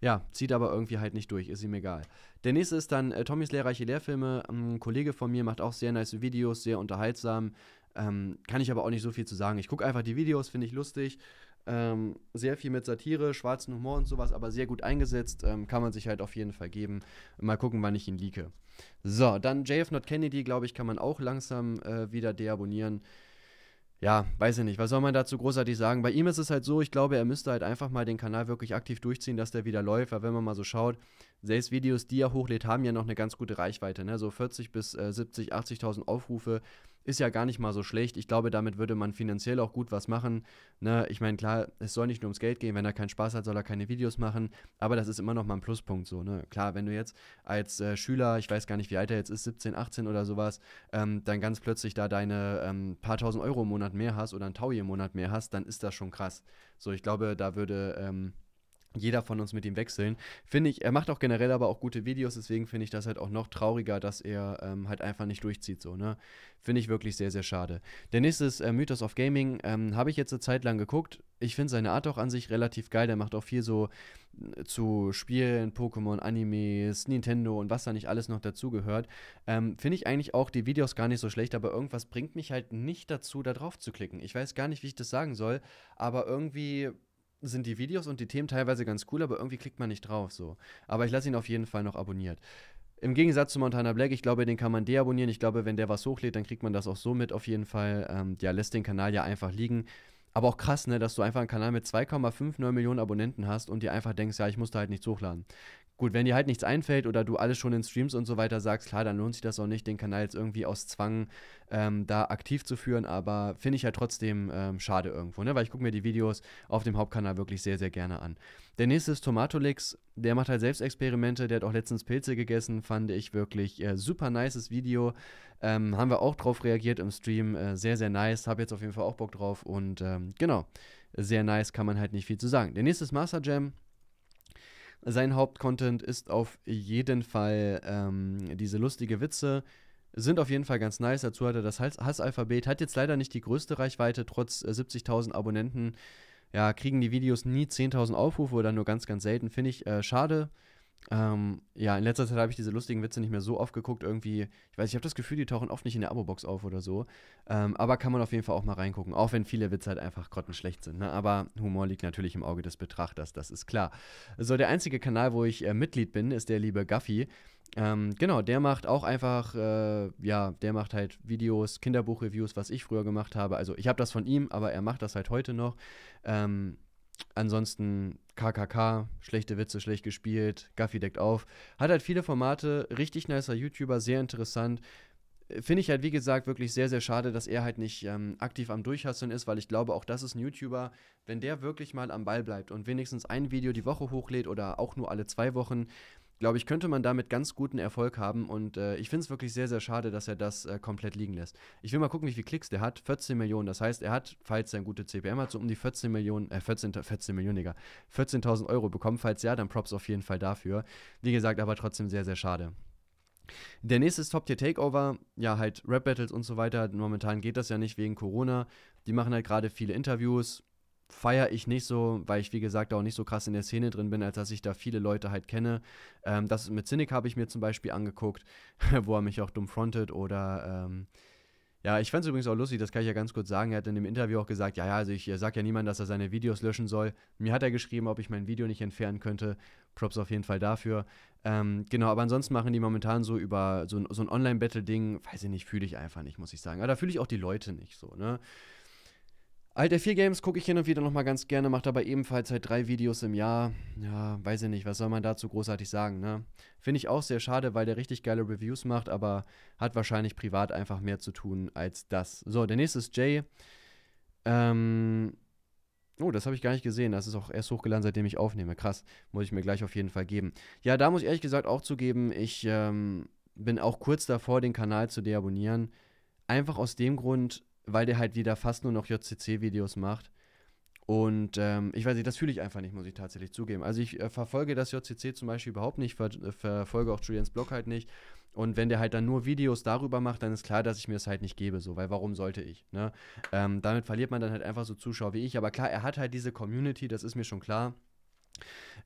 A: Ja, zieht aber irgendwie halt nicht durch, ist ihm egal. Der nächste ist dann äh, Tommys lehrreiche Lehrfilme. Mm, ein Kollege von mir macht auch sehr nice Videos, sehr unterhaltsam. Ähm, kann ich aber auch nicht so viel zu sagen. Ich gucke einfach die Videos, finde ich lustig. Ähm, sehr viel mit Satire, schwarzen Humor und sowas, aber sehr gut eingesetzt. Ähm, kann man sich halt auf jeden Fall geben. Mal gucken, wann ich ihn leake. So, dann JF Not Kennedy, glaube ich, kann man auch langsam äh, wieder deabonnieren ja, weiß ich nicht, was soll man dazu großartig sagen? Bei ihm ist es halt so, ich glaube, er müsste halt einfach mal den Kanal wirklich aktiv durchziehen, dass der wieder läuft, weil wenn man mal so schaut, selbst Videos, die er hochlädt, haben ja noch eine ganz gute Reichweite, ne? So 40 bis äh, 70, 80.000 Aufrufe ist ja gar nicht mal so schlecht. Ich glaube, damit würde man finanziell auch gut was machen. Ne? Ich meine, klar, es soll nicht nur ums Geld gehen. Wenn er keinen Spaß hat, soll er keine Videos machen. Aber das ist immer noch mal ein Pluspunkt so. Ne? Klar, wenn du jetzt als äh, Schüler, ich weiß gar nicht, wie alt er jetzt ist, 17, 18 oder sowas, ähm, dann ganz plötzlich da deine ähm, paar tausend Euro im Monat mehr hast oder ein Taui im Monat mehr hast, dann ist das schon krass. So, ich glaube, da würde ähm, jeder von uns mit ihm wechseln. Finde ich, er macht auch generell aber auch gute Videos, deswegen finde ich das halt auch noch trauriger, dass er ähm, halt einfach nicht durchzieht, so, ne? Finde ich wirklich sehr, sehr schade. Der nächste ist äh, Mythos of Gaming, ähm, habe ich jetzt eine Zeit lang geguckt. Ich finde seine Art auch an sich relativ geil, der macht auch viel so äh, zu Spielen, Pokémon, Animes, Nintendo und was da nicht alles noch dazugehört. Ähm, Finde ich eigentlich auch die Videos gar nicht so schlecht, aber irgendwas bringt mich halt nicht dazu, da drauf zu klicken. Ich weiß gar nicht, wie ich das sagen soll, aber irgendwie sind die Videos und die Themen teilweise ganz cool, aber irgendwie klickt man nicht drauf so. Aber ich lasse ihn auf jeden Fall noch abonniert. Im Gegensatz zu Montana Black, ich glaube, den kann man deabonnieren. Ich glaube, wenn der was hochlädt, dann kriegt man das auch so mit auf jeden Fall. Ähm, ja, lässt den Kanal ja einfach liegen. Aber auch krass, ne, dass du einfach einen Kanal mit 2,59 Millionen Abonnenten hast und dir einfach denkst, ja, ich muss da halt nichts hochladen. Gut, wenn dir halt nichts einfällt oder du alles schon in Streams und so weiter sagst, klar, dann lohnt sich das auch nicht, den Kanal jetzt irgendwie aus Zwang ähm, da aktiv zu führen, aber finde ich ja halt trotzdem ähm, schade irgendwo, ne? weil ich gucke mir die Videos auf dem Hauptkanal wirklich sehr, sehr gerne an. Der nächste ist Tomatolix, der macht halt selbst Experimente, der hat auch letztens Pilze gegessen, fand ich wirklich äh, super nices Video. Ähm, haben wir auch drauf reagiert im Stream, äh, sehr, sehr nice, habe jetzt auf jeden Fall auch Bock drauf und ähm, genau, sehr nice, kann man halt nicht viel zu sagen. Der nächste ist Master Jam, sein Hauptcontent ist auf jeden Fall ähm, diese lustige Witze, sind auf jeden Fall ganz nice. Dazu hat er das Hassalphabet. Hat jetzt leider nicht die größte Reichweite, trotz 70.000 äh, Abonnenten. Ja, kriegen die Videos nie 10.000 Aufrufe oder nur ganz, ganz selten. Finde ich äh, schade. Ähm, ja, in letzter Zeit habe ich diese lustigen Witze nicht mehr so oft geguckt. Irgendwie, ich weiß, ich habe das Gefühl, die tauchen oft nicht in der Abo-Box auf oder so. Ähm, aber kann man auf jeden Fall auch mal reingucken, auch wenn viele Witze halt einfach grottenschlecht sind. Ne? Aber Humor liegt natürlich im Auge des Betrachters, das ist klar. So, der einzige Kanal, wo ich äh, Mitglied bin, ist der liebe Guffy. Ähm, genau, der macht auch einfach, äh, ja, der macht halt Videos, Kinderbuchreviews, was ich früher gemacht habe. Also ich habe das von ihm, aber er macht das halt heute noch. Ähm, ansonsten KKK, schlechte Witze, schlecht gespielt, Gaffi deckt auf. Hat halt viele Formate, richtig nicer YouTuber, sehr interessant. Äh, finde ich halt, wie gesagt, wirklich sehr, sehr schade, dass er halt nicht ähm, aktiv am Durchhasseln ist, weil ich glaube, auch das ist ein YouTuber, wenn der wirklich mal am Ball bleibt und wenigstens ein Video die Woche hochlädt oder auch nur alle zwei Wochen, glaube ich, könnte man damit ganz guten Erfolg haben. Und äh, ich finde es wirklich sehr, sehr schade, dass er das äh, komplett liegen lässt. Ich will mal gucken, wie viele Klicks der hat. 14 Millionen. Das heißt, er hat, falls er ein gute CPM hat, so um die 14 Millionen, äh, 14, 14 Millionen, Digga, 14.000 Euro bekommen. Falls ja, dann Props auf jeden Fall dafür. Wie gesagt, aber trotzdem sehr, sehr schade. Der nächste ist Top Tier Takeover, ja halt Rap Battles und so weiter. Momentan geht das ja nicht wegen Corona. Die machen halt gerade viele Interviews, feiere ich nicht so, weil ich wie gesagt auch nicht so krass in der Szene drin bin, als dass ich da viele Leute halt kenne. Ähm, das mit Cynic habe ich mir zum Beispiel angeguckt, [LAUGHS] wo er mich auch dumm frontet oder ähm, ja, ich fand es übrigens auch lustig, das kann ich ja ganz kurz sagen. Er hat in dem Interview auch gesagt, ja, ja, also ich sag ja niemandem, dass er seine Videos löschen soll. Mir hat er geschrieben, ob ich mein Video nicht entfernen könnte. Props auf jeden Fall dafür. Ähm, genau, aber ansonsten machen die momentan so über so ein, so ein Online-Battle-Ding, weiß ich nicht, fühle ich einfach nicht, muss ich sagen. Aber da fühle ich auch die Leute nicht so, ne? Alter 4 Games gucke ich hin und wieder nochmal ganz gerne, macht aber ebenfalls halt drei Videos im Jahr. Ja, weiß ich nicht, was soll man dazu großartig sagen, ne? Finde ich auch sehr schade, weil der richtig geile Reviews macht, aber hat wahrscheinlich privat einfach mehr zu tun als das. So, der nächste ist Jay. Ähm, Oh, das habe ich gar nicht gesehen. Das ist auch erst hochgeladen, seitdem ich aufnehme. Krass. Muss ich mir gleich auf jeden Fall geben. Ja, da muss ich ehrlich gesagt auch zugeben, ich ähm, bin auch kurz davor, den Kanal zu deabonnieren. Einfach aus dem Grund, weil der halt wieder fast nur noch JCC-Videos macht. Und ähm, ich weiß nicht, das fühle ich einfach nicht, muss ich tatsächlich zugeben. Also ich äh, verfolge das JCC zum Beispiel überhaupt nicht, ver äh, verfolge auch Julians Blog halt nicht. Und wenn der halt dann nur Videos darüber macht, dann ist klar, dass ich mir es halt nicht gebe, so, weil warum sollte ich? Ne? Ähm, damit verliert man dann halt einfach so Zuschauer wie ich. Aber klar, er hat halt diese Community, das ist mir schon klar.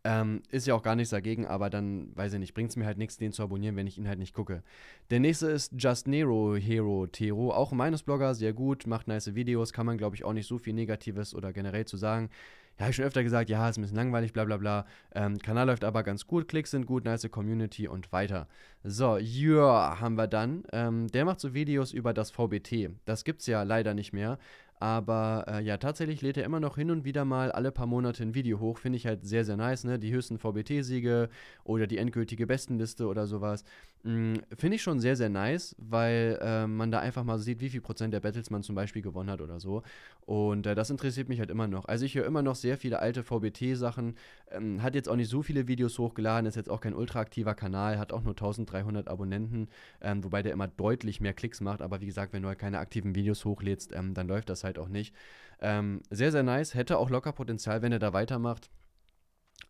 A: Ähm, ist ja auch gar nichts dagegen, aber dann, weiß ich nicht, bringt es mir halt nichts, den zu abonnieren, wenn ich ihn halt nicht gucke. Der nächste ist Just Nero Hero Tero, auch meines Blogger, sehr gut, macht nice Videos, kann man glaube ich auch nicht so viel Negatives oder generell zu sagen. Ja, habe ich schon öfter gesagt, ja, ist ein bisschen langweilig, bla bla bla. Ähm, Kanal läuft aber ganz gut, Klicks sind gut, nice Community und weiter. So, ja, haben wir dann. Ähm, der macht so Videos über das VBT. Das gibt es ja leider nicht mehr, aber äh, ja, tatsächlich lädt er immer noch hin und wieder mal alle paar Monate ein Video hoch. Finde ich halt sehr, sehr nice, ne? Die höchsten VBT-Siege oder die endgültige Bestenliste oder sowas. Mm, finde ich schon sehr, sehr nice, weil äh, man da einfach mal sieht, wie viel Prozent der Battles man zum Beispiel gewonnen hat oder so. Und äh, das interessiert mich halt immer noch. Also ich höre immer noch sehr viele alte VBT-Sachen. Ähm, hat jetzt auch nicht so viele Videos hochgeladen, ist jetzt auch kein ultra aktiver Kanal, hat auch nur 1300 Abonnenten, ähm, wobei der immer deutlich mehr Klicks macht. Aber wie gesagt, wenn du halt keine aktiven Videos hochlädst, ähm, dann läuft das halt halt auch nicht. Ähm, sehr, sehr nice. Hätte auch locker Potenzial, wenn er da weitermacht.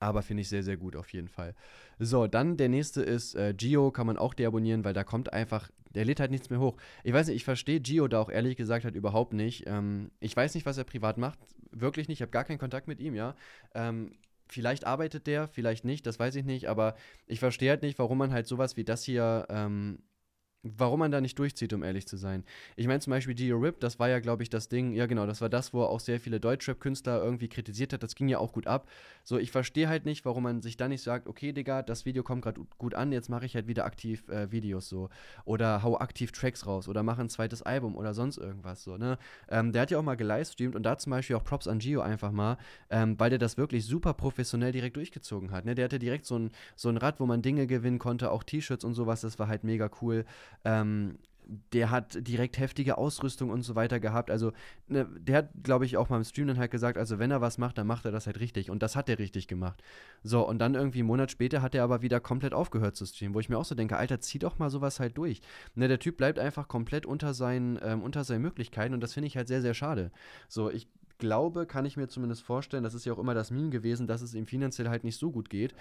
A: Aber finde ich sehr, sehr gut auf jeden Fall. So, dann der nächste ist äh, Gio, kann man auch deabonnieren, weil da kommt einfach, der lädt halt nichts mehr hoch. Ich weiß nicht, ich verstehe Gio da auch ehrlich gesagt halt überhaupt nicht. Ähm, ich weiß nicht, was er privat macht, wirklich nicht, ich habe gar keinen Kontakt mit ihm, ja. Ähm, vielleicht arbeitet der, vielleicht nicht, das weiß ich nicht, aber ich verstehe halt nicht, warum man halt sowas wie das hier ähm, warum man da nicht durchzieht, um ehrlich zu sein. Ich meine zum Beispiel Dio Rip, das war ja, glaube ich, das Ding, ja genau, das war das, wo er auch sehr viele Deutschrap-Künstler irgendwie kritisiert hat, das ging ja auch gut ab. So, ich verstehe halt nicht, warum man sich da nicht sagt, okay, Digga, das Video kommt gerade gut an, jetzt mache ich halt wieder aktiv äh, Videos so. Oder hau aktiv Tracks raus oder mache ein zweites Album oder sonst irgendwas so, ne. Ähm, der hat ja auch mal gelivestreamt und da zum Beispiel auch Props an Gio einfach mal, ähm, weil der das wirklich super professionell direkt durchgezogen hat, ne. Der hatte direkt so ein, so ein Rad, wo man Dinge gewinnen konnte, auch T-Shirts und sowas, das war halt mega cool. Ähm, der hat direkt heftige Ausrüstung und so weiter gehabt. Also, ne, der hat, glaube ich, auch mal im Stream dann halt gesagt, also wenn er was macht, dann macht er das halt richtig. Und das hat er richtig gemacht. So, und dann irgendwie einen Monat später hat er aber wieder komplett aufgehört zu streamen, wo ich mir auch so denke, Alter, zieh doch mal sowas halt durch. Ne, der Typ bleibt einfach komplett unter seinen, ähm, unter seinen Möglichkeiten und das finde ich halt sehr, sehr schade. So, ich glaube, kann ich mir zumindest vorstellen, das ist ja auch immer das Meme gewesen, dass es ihm finanziell halt nicht so gut geht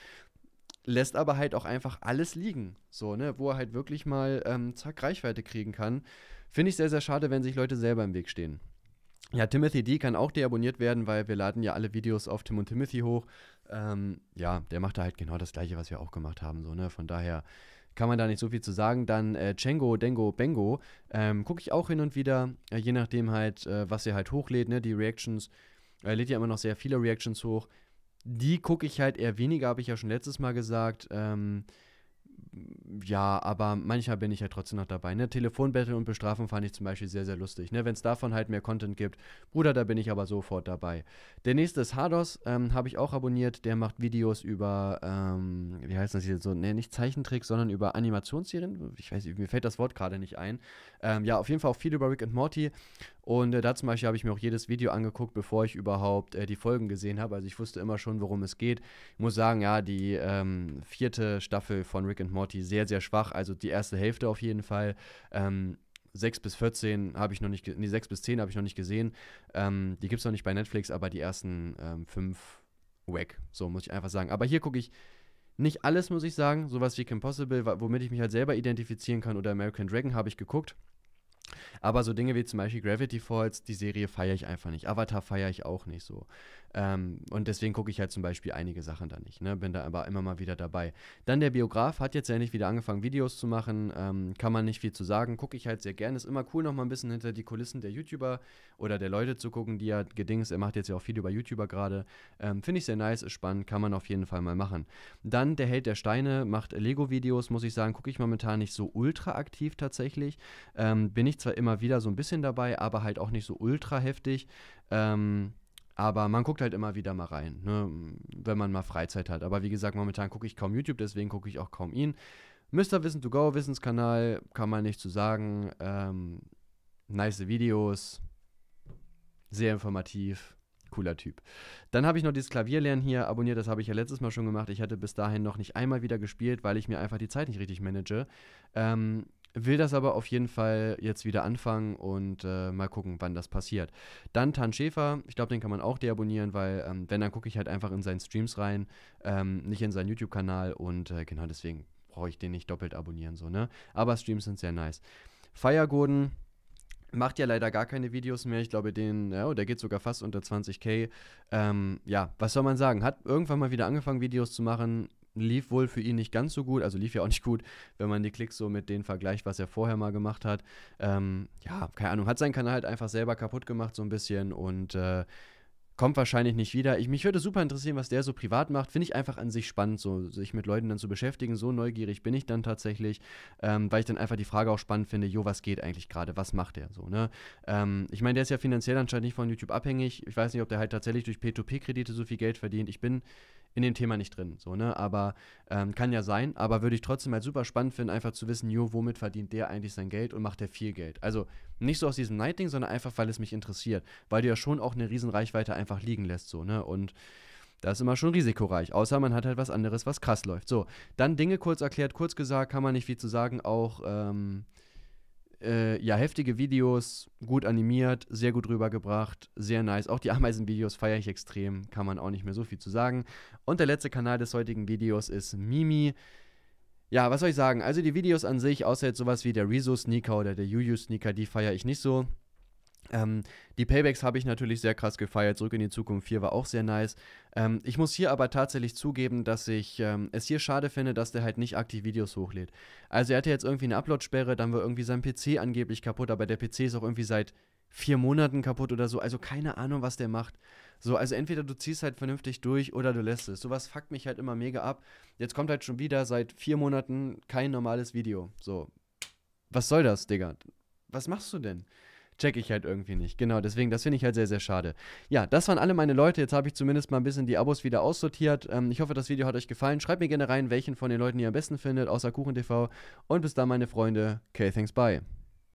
A: lässt aber halt auch einfach alles liegen. So, ne, wo er halt wirklich mal, ähm, zack, Reichweite kriegen kann. Finde ich sehr, sehr schade, wenn sich Leute selber im Weg stehen. Ja, Timothy D kann auch deabonniert werden, weil wir laden ja alle Videos auf Tim und Timothy hoch. Ähm, ja, der macht da halt genau das gleiche, was wir auch gemacht haben. So, ne? Von daher kann man da nicht so viel zu sagen. Dann äh, Django, Dengo, Bengo ähm, gucke ich auch hin und wieder, äh, je nachdem halt, äh, was ihr halt hochlädt, ne? Die Reactions, äh, lädt ja immer noch sehr viele Reactions hoch die gucke ich halt eher weniger, habe ich ja schon letztes Mal gesagt. Ähm, ja, aber manchmal bin ich ja halt trotzdem noch dabei. Ne? Telefonbattle und Bestrafung fand ich zum Beispiel sehr, sehr lustig. Ne? Wenn es davon halt mehr Content gibt, Bruder, da bin ich aber sofort dabei. Der nächste ist Hados, ähm, habe ich auch abonniert. Der macht Videos über, ähm, wie heißt das hier so, ne, nicht Zeichentrick, sondern über Animationsserien. Ich weiß, mir fällt das Wort gerade nicht ein. Ähm, ja, auf jeden Fall auch viel über Rick and Morty. Und äh, da zum Beispiel habe ich mir auch jedes Video angeguckt, bevor ich überhaupt äh, die Folgen gesehen habe. Also ich wusste immer schon, worum es geht. Ich muss sagen, ja, die ähm, vierte Staffel von Rick and Morty sehr, sehr schwach. Also die erste Hälfte auf jeden Fall. Ähm, 6 bis 14 habe ich noch nicht, nee, 6 bis 10 habe ich noch nicht gesehen. Ähm, die gibt es noch nicht bei Netflix, aber die ersten ähm, fünf weg, so muss ich einfach sagen. Aber hier gucke ich nicht alles, muss ich sagen. Sowas wie Kim Possible, womit ich mich halt selber identifizieren kann, oder American Dragon habe ich geguckt. Aber so Dinge wie zum Beispiel Gravity Falls, die Serie feiere ich einfach nicht. Avatar feiere ich auch nicht so. Ähm, und deswegen gucke ich halt zum Beispiel einige Sachen da nicht. Ne? Bin da aber immer mal wieder dabei. Dann der Biograf hat jetzt endlich wieder angefangen, Videos zu machen. Ähm, kann man nicht viel zu sagen. Gucke ich halt sehr gerne. Ist immer cool, noch mal ein bisschen hinter die Kulissen der YouTuber oder der Leute zu gucken, die ja gedings. Er macht jetzt ja auch viel über YouTuber gerade. Ähm, Finde ich sehr nice, ist spannend. Kann man auf jeden Fall mal machen. Dann der Held der Steine macht Lego-Videos, muss ich sagen. Gucke ich momentan nicht so ultra aktiv tatsächlich. Ähm, bin ich zwar immer wieder so ein bisschen dabei, aber halt auch nicht so ultra heftig. Ähm, aber man guckt halt immer wieder mal rein, ne? wenn man mal Freizeit hat. Aber wie gesagt, momentan gucke ich kaum YouTube, deswegen gucke ich auch kaum ihn. Mr. Wissen to Go, Wissenskanal, kann man nicht zu sagen. Ähm, nice Videos, sehr informativ, cooler Typ. Dann habe ich noch dieses Klavierlernen hier abonniert, das habe ich ja letztes Mal schon gemacht. Ich hatte bis dahin noch nicht einmal wieder gespielt, weil ich mir einfach die Zeit nicht richtig manage. Ähm, will das aber auf jeden Fall jetzt wieder anfangen und äh, mal gucken, wann das passiert. Dann Tan Schäfer, ich glaube, den kann man auch deabonnieren, weil ähm, wenn, dann gucke ich halt einfach in seinen Streams rein, ähm, nicht in seinen YouTube-Kanal und äh, genau deswegen brauche ich den nicht doppelt abonnieren, so, ne? Aber Streams sind sehr nice. Feiergurden macht ja leider gar keine Videos mehr. Ich glaube, den, ja, oh, der geht sogar fast unter 20k. Ähm, ja, was soll man sagen? Hat irgendwann mal wieder angefangen, Videos zu machen lief wohl für ihn nicht ganz so gut, also lief ja auch nicht gut, wenn man die Klicks so mit dem vergleicht, was er vorher mal gemacht hat. Ähm, ja, keine Ahnung, hat seinen Kanal halt einfach selber kaputt gemacht so ein bisschen und äh, kommt wahrscheinlich nicht wieder. Ich, mich würde super interessieren, was der so privat macht. Finde ich einfach an sich spannend, so sich mit Leuten dann zu beschäftigen. So neugierig bin ich dann tatsächlich, ähm, weil ich dann einfach die Frage auch spannend finde, jo, was geht eigentlich gerade? Was macht der so, ne? Ähm, ich meine, der ist ja finanziell anscheinend nicht von YouTube abhängig. Ich weiß nicht, ob der halt tatsächlich durch P2P-Kredite so viel Geld verdient. Ich bin in dem Thema nicht drin. So, ne? Aber ähm, kann ja sein, aber würde ich trotzdem halt super spannend finden, einfach zu wissen, jo, womit verdient der eigentlich sein Geld und macht der viel Geld. Also nicht so aus diesem Nighting, sondern einfach, weil es mich interessiert, weil du ja schon auch eine Riesenreichweite einfach liegen lässt, so, ne? Und das ist immer schon risikoreich, außer man hat halt was anderes, was krass läuft. So, dann Dinge kurz erklärt, kurz gesagt, kann man nicht viel zu sagen, auch ähm, äh, ja, heftige Videos, gut animiert, sehr gut rübergebracht, sehr nice. Auch die Ameisenvideos feiere ich extrem, kann man auch nicht mehr so viel zu sagen. Und der letzte Kanal des heutigen Videos ist Mimi. Ja, was soll ich sagen? Also die Videos an sich, außer jetzt sowas wie der Rezo Sneaker oder der yu yu Sneaker, die feiere ich nicht so. Ähm, die Paybacks habe ich natürlich sehr krass gefeiert. Zurück in die Zukunft 4 war auch sehr nice. Ähm, ich muss hier aber tatsächlich zugeben, dass ich ähm, es hier schade finde, dass der halt nicht aktiv Videos hochlädt. Also er hatte jetzt irgendwie eine Upload-Sperre, dann war irgendwie sein PC angeblich kaputt, aber der PC ist auch irgendwie seit vier Monaten kaputt oder so. Also keine Ahnung, was der macht. So, also entweder du ziehst halt vernünftig durch oder du lässt es. Sowas fuckt mich halt immer mega ab. Jetzt kommt halt schon wieder seit vier Monaten kein normales Video. So. Was soll das, Digga? Was machst du denn? checke ich halt irgendwie nicht. Genau, deswegen, das finde ich halt sehr, sehr schade. Ja, das waren alle meine Leute. Jetzt habe ich zumindest mal ein bisschen die Abos wieder aussortiert. Ähm, ich hoffe, das Video hat euch gefallen. Schreibt mir gerne rein, welchen von den Leuten ihr am besten findet, außer KuchenTV. Und bis dann, meine Freunde. Okay, thanks, bye.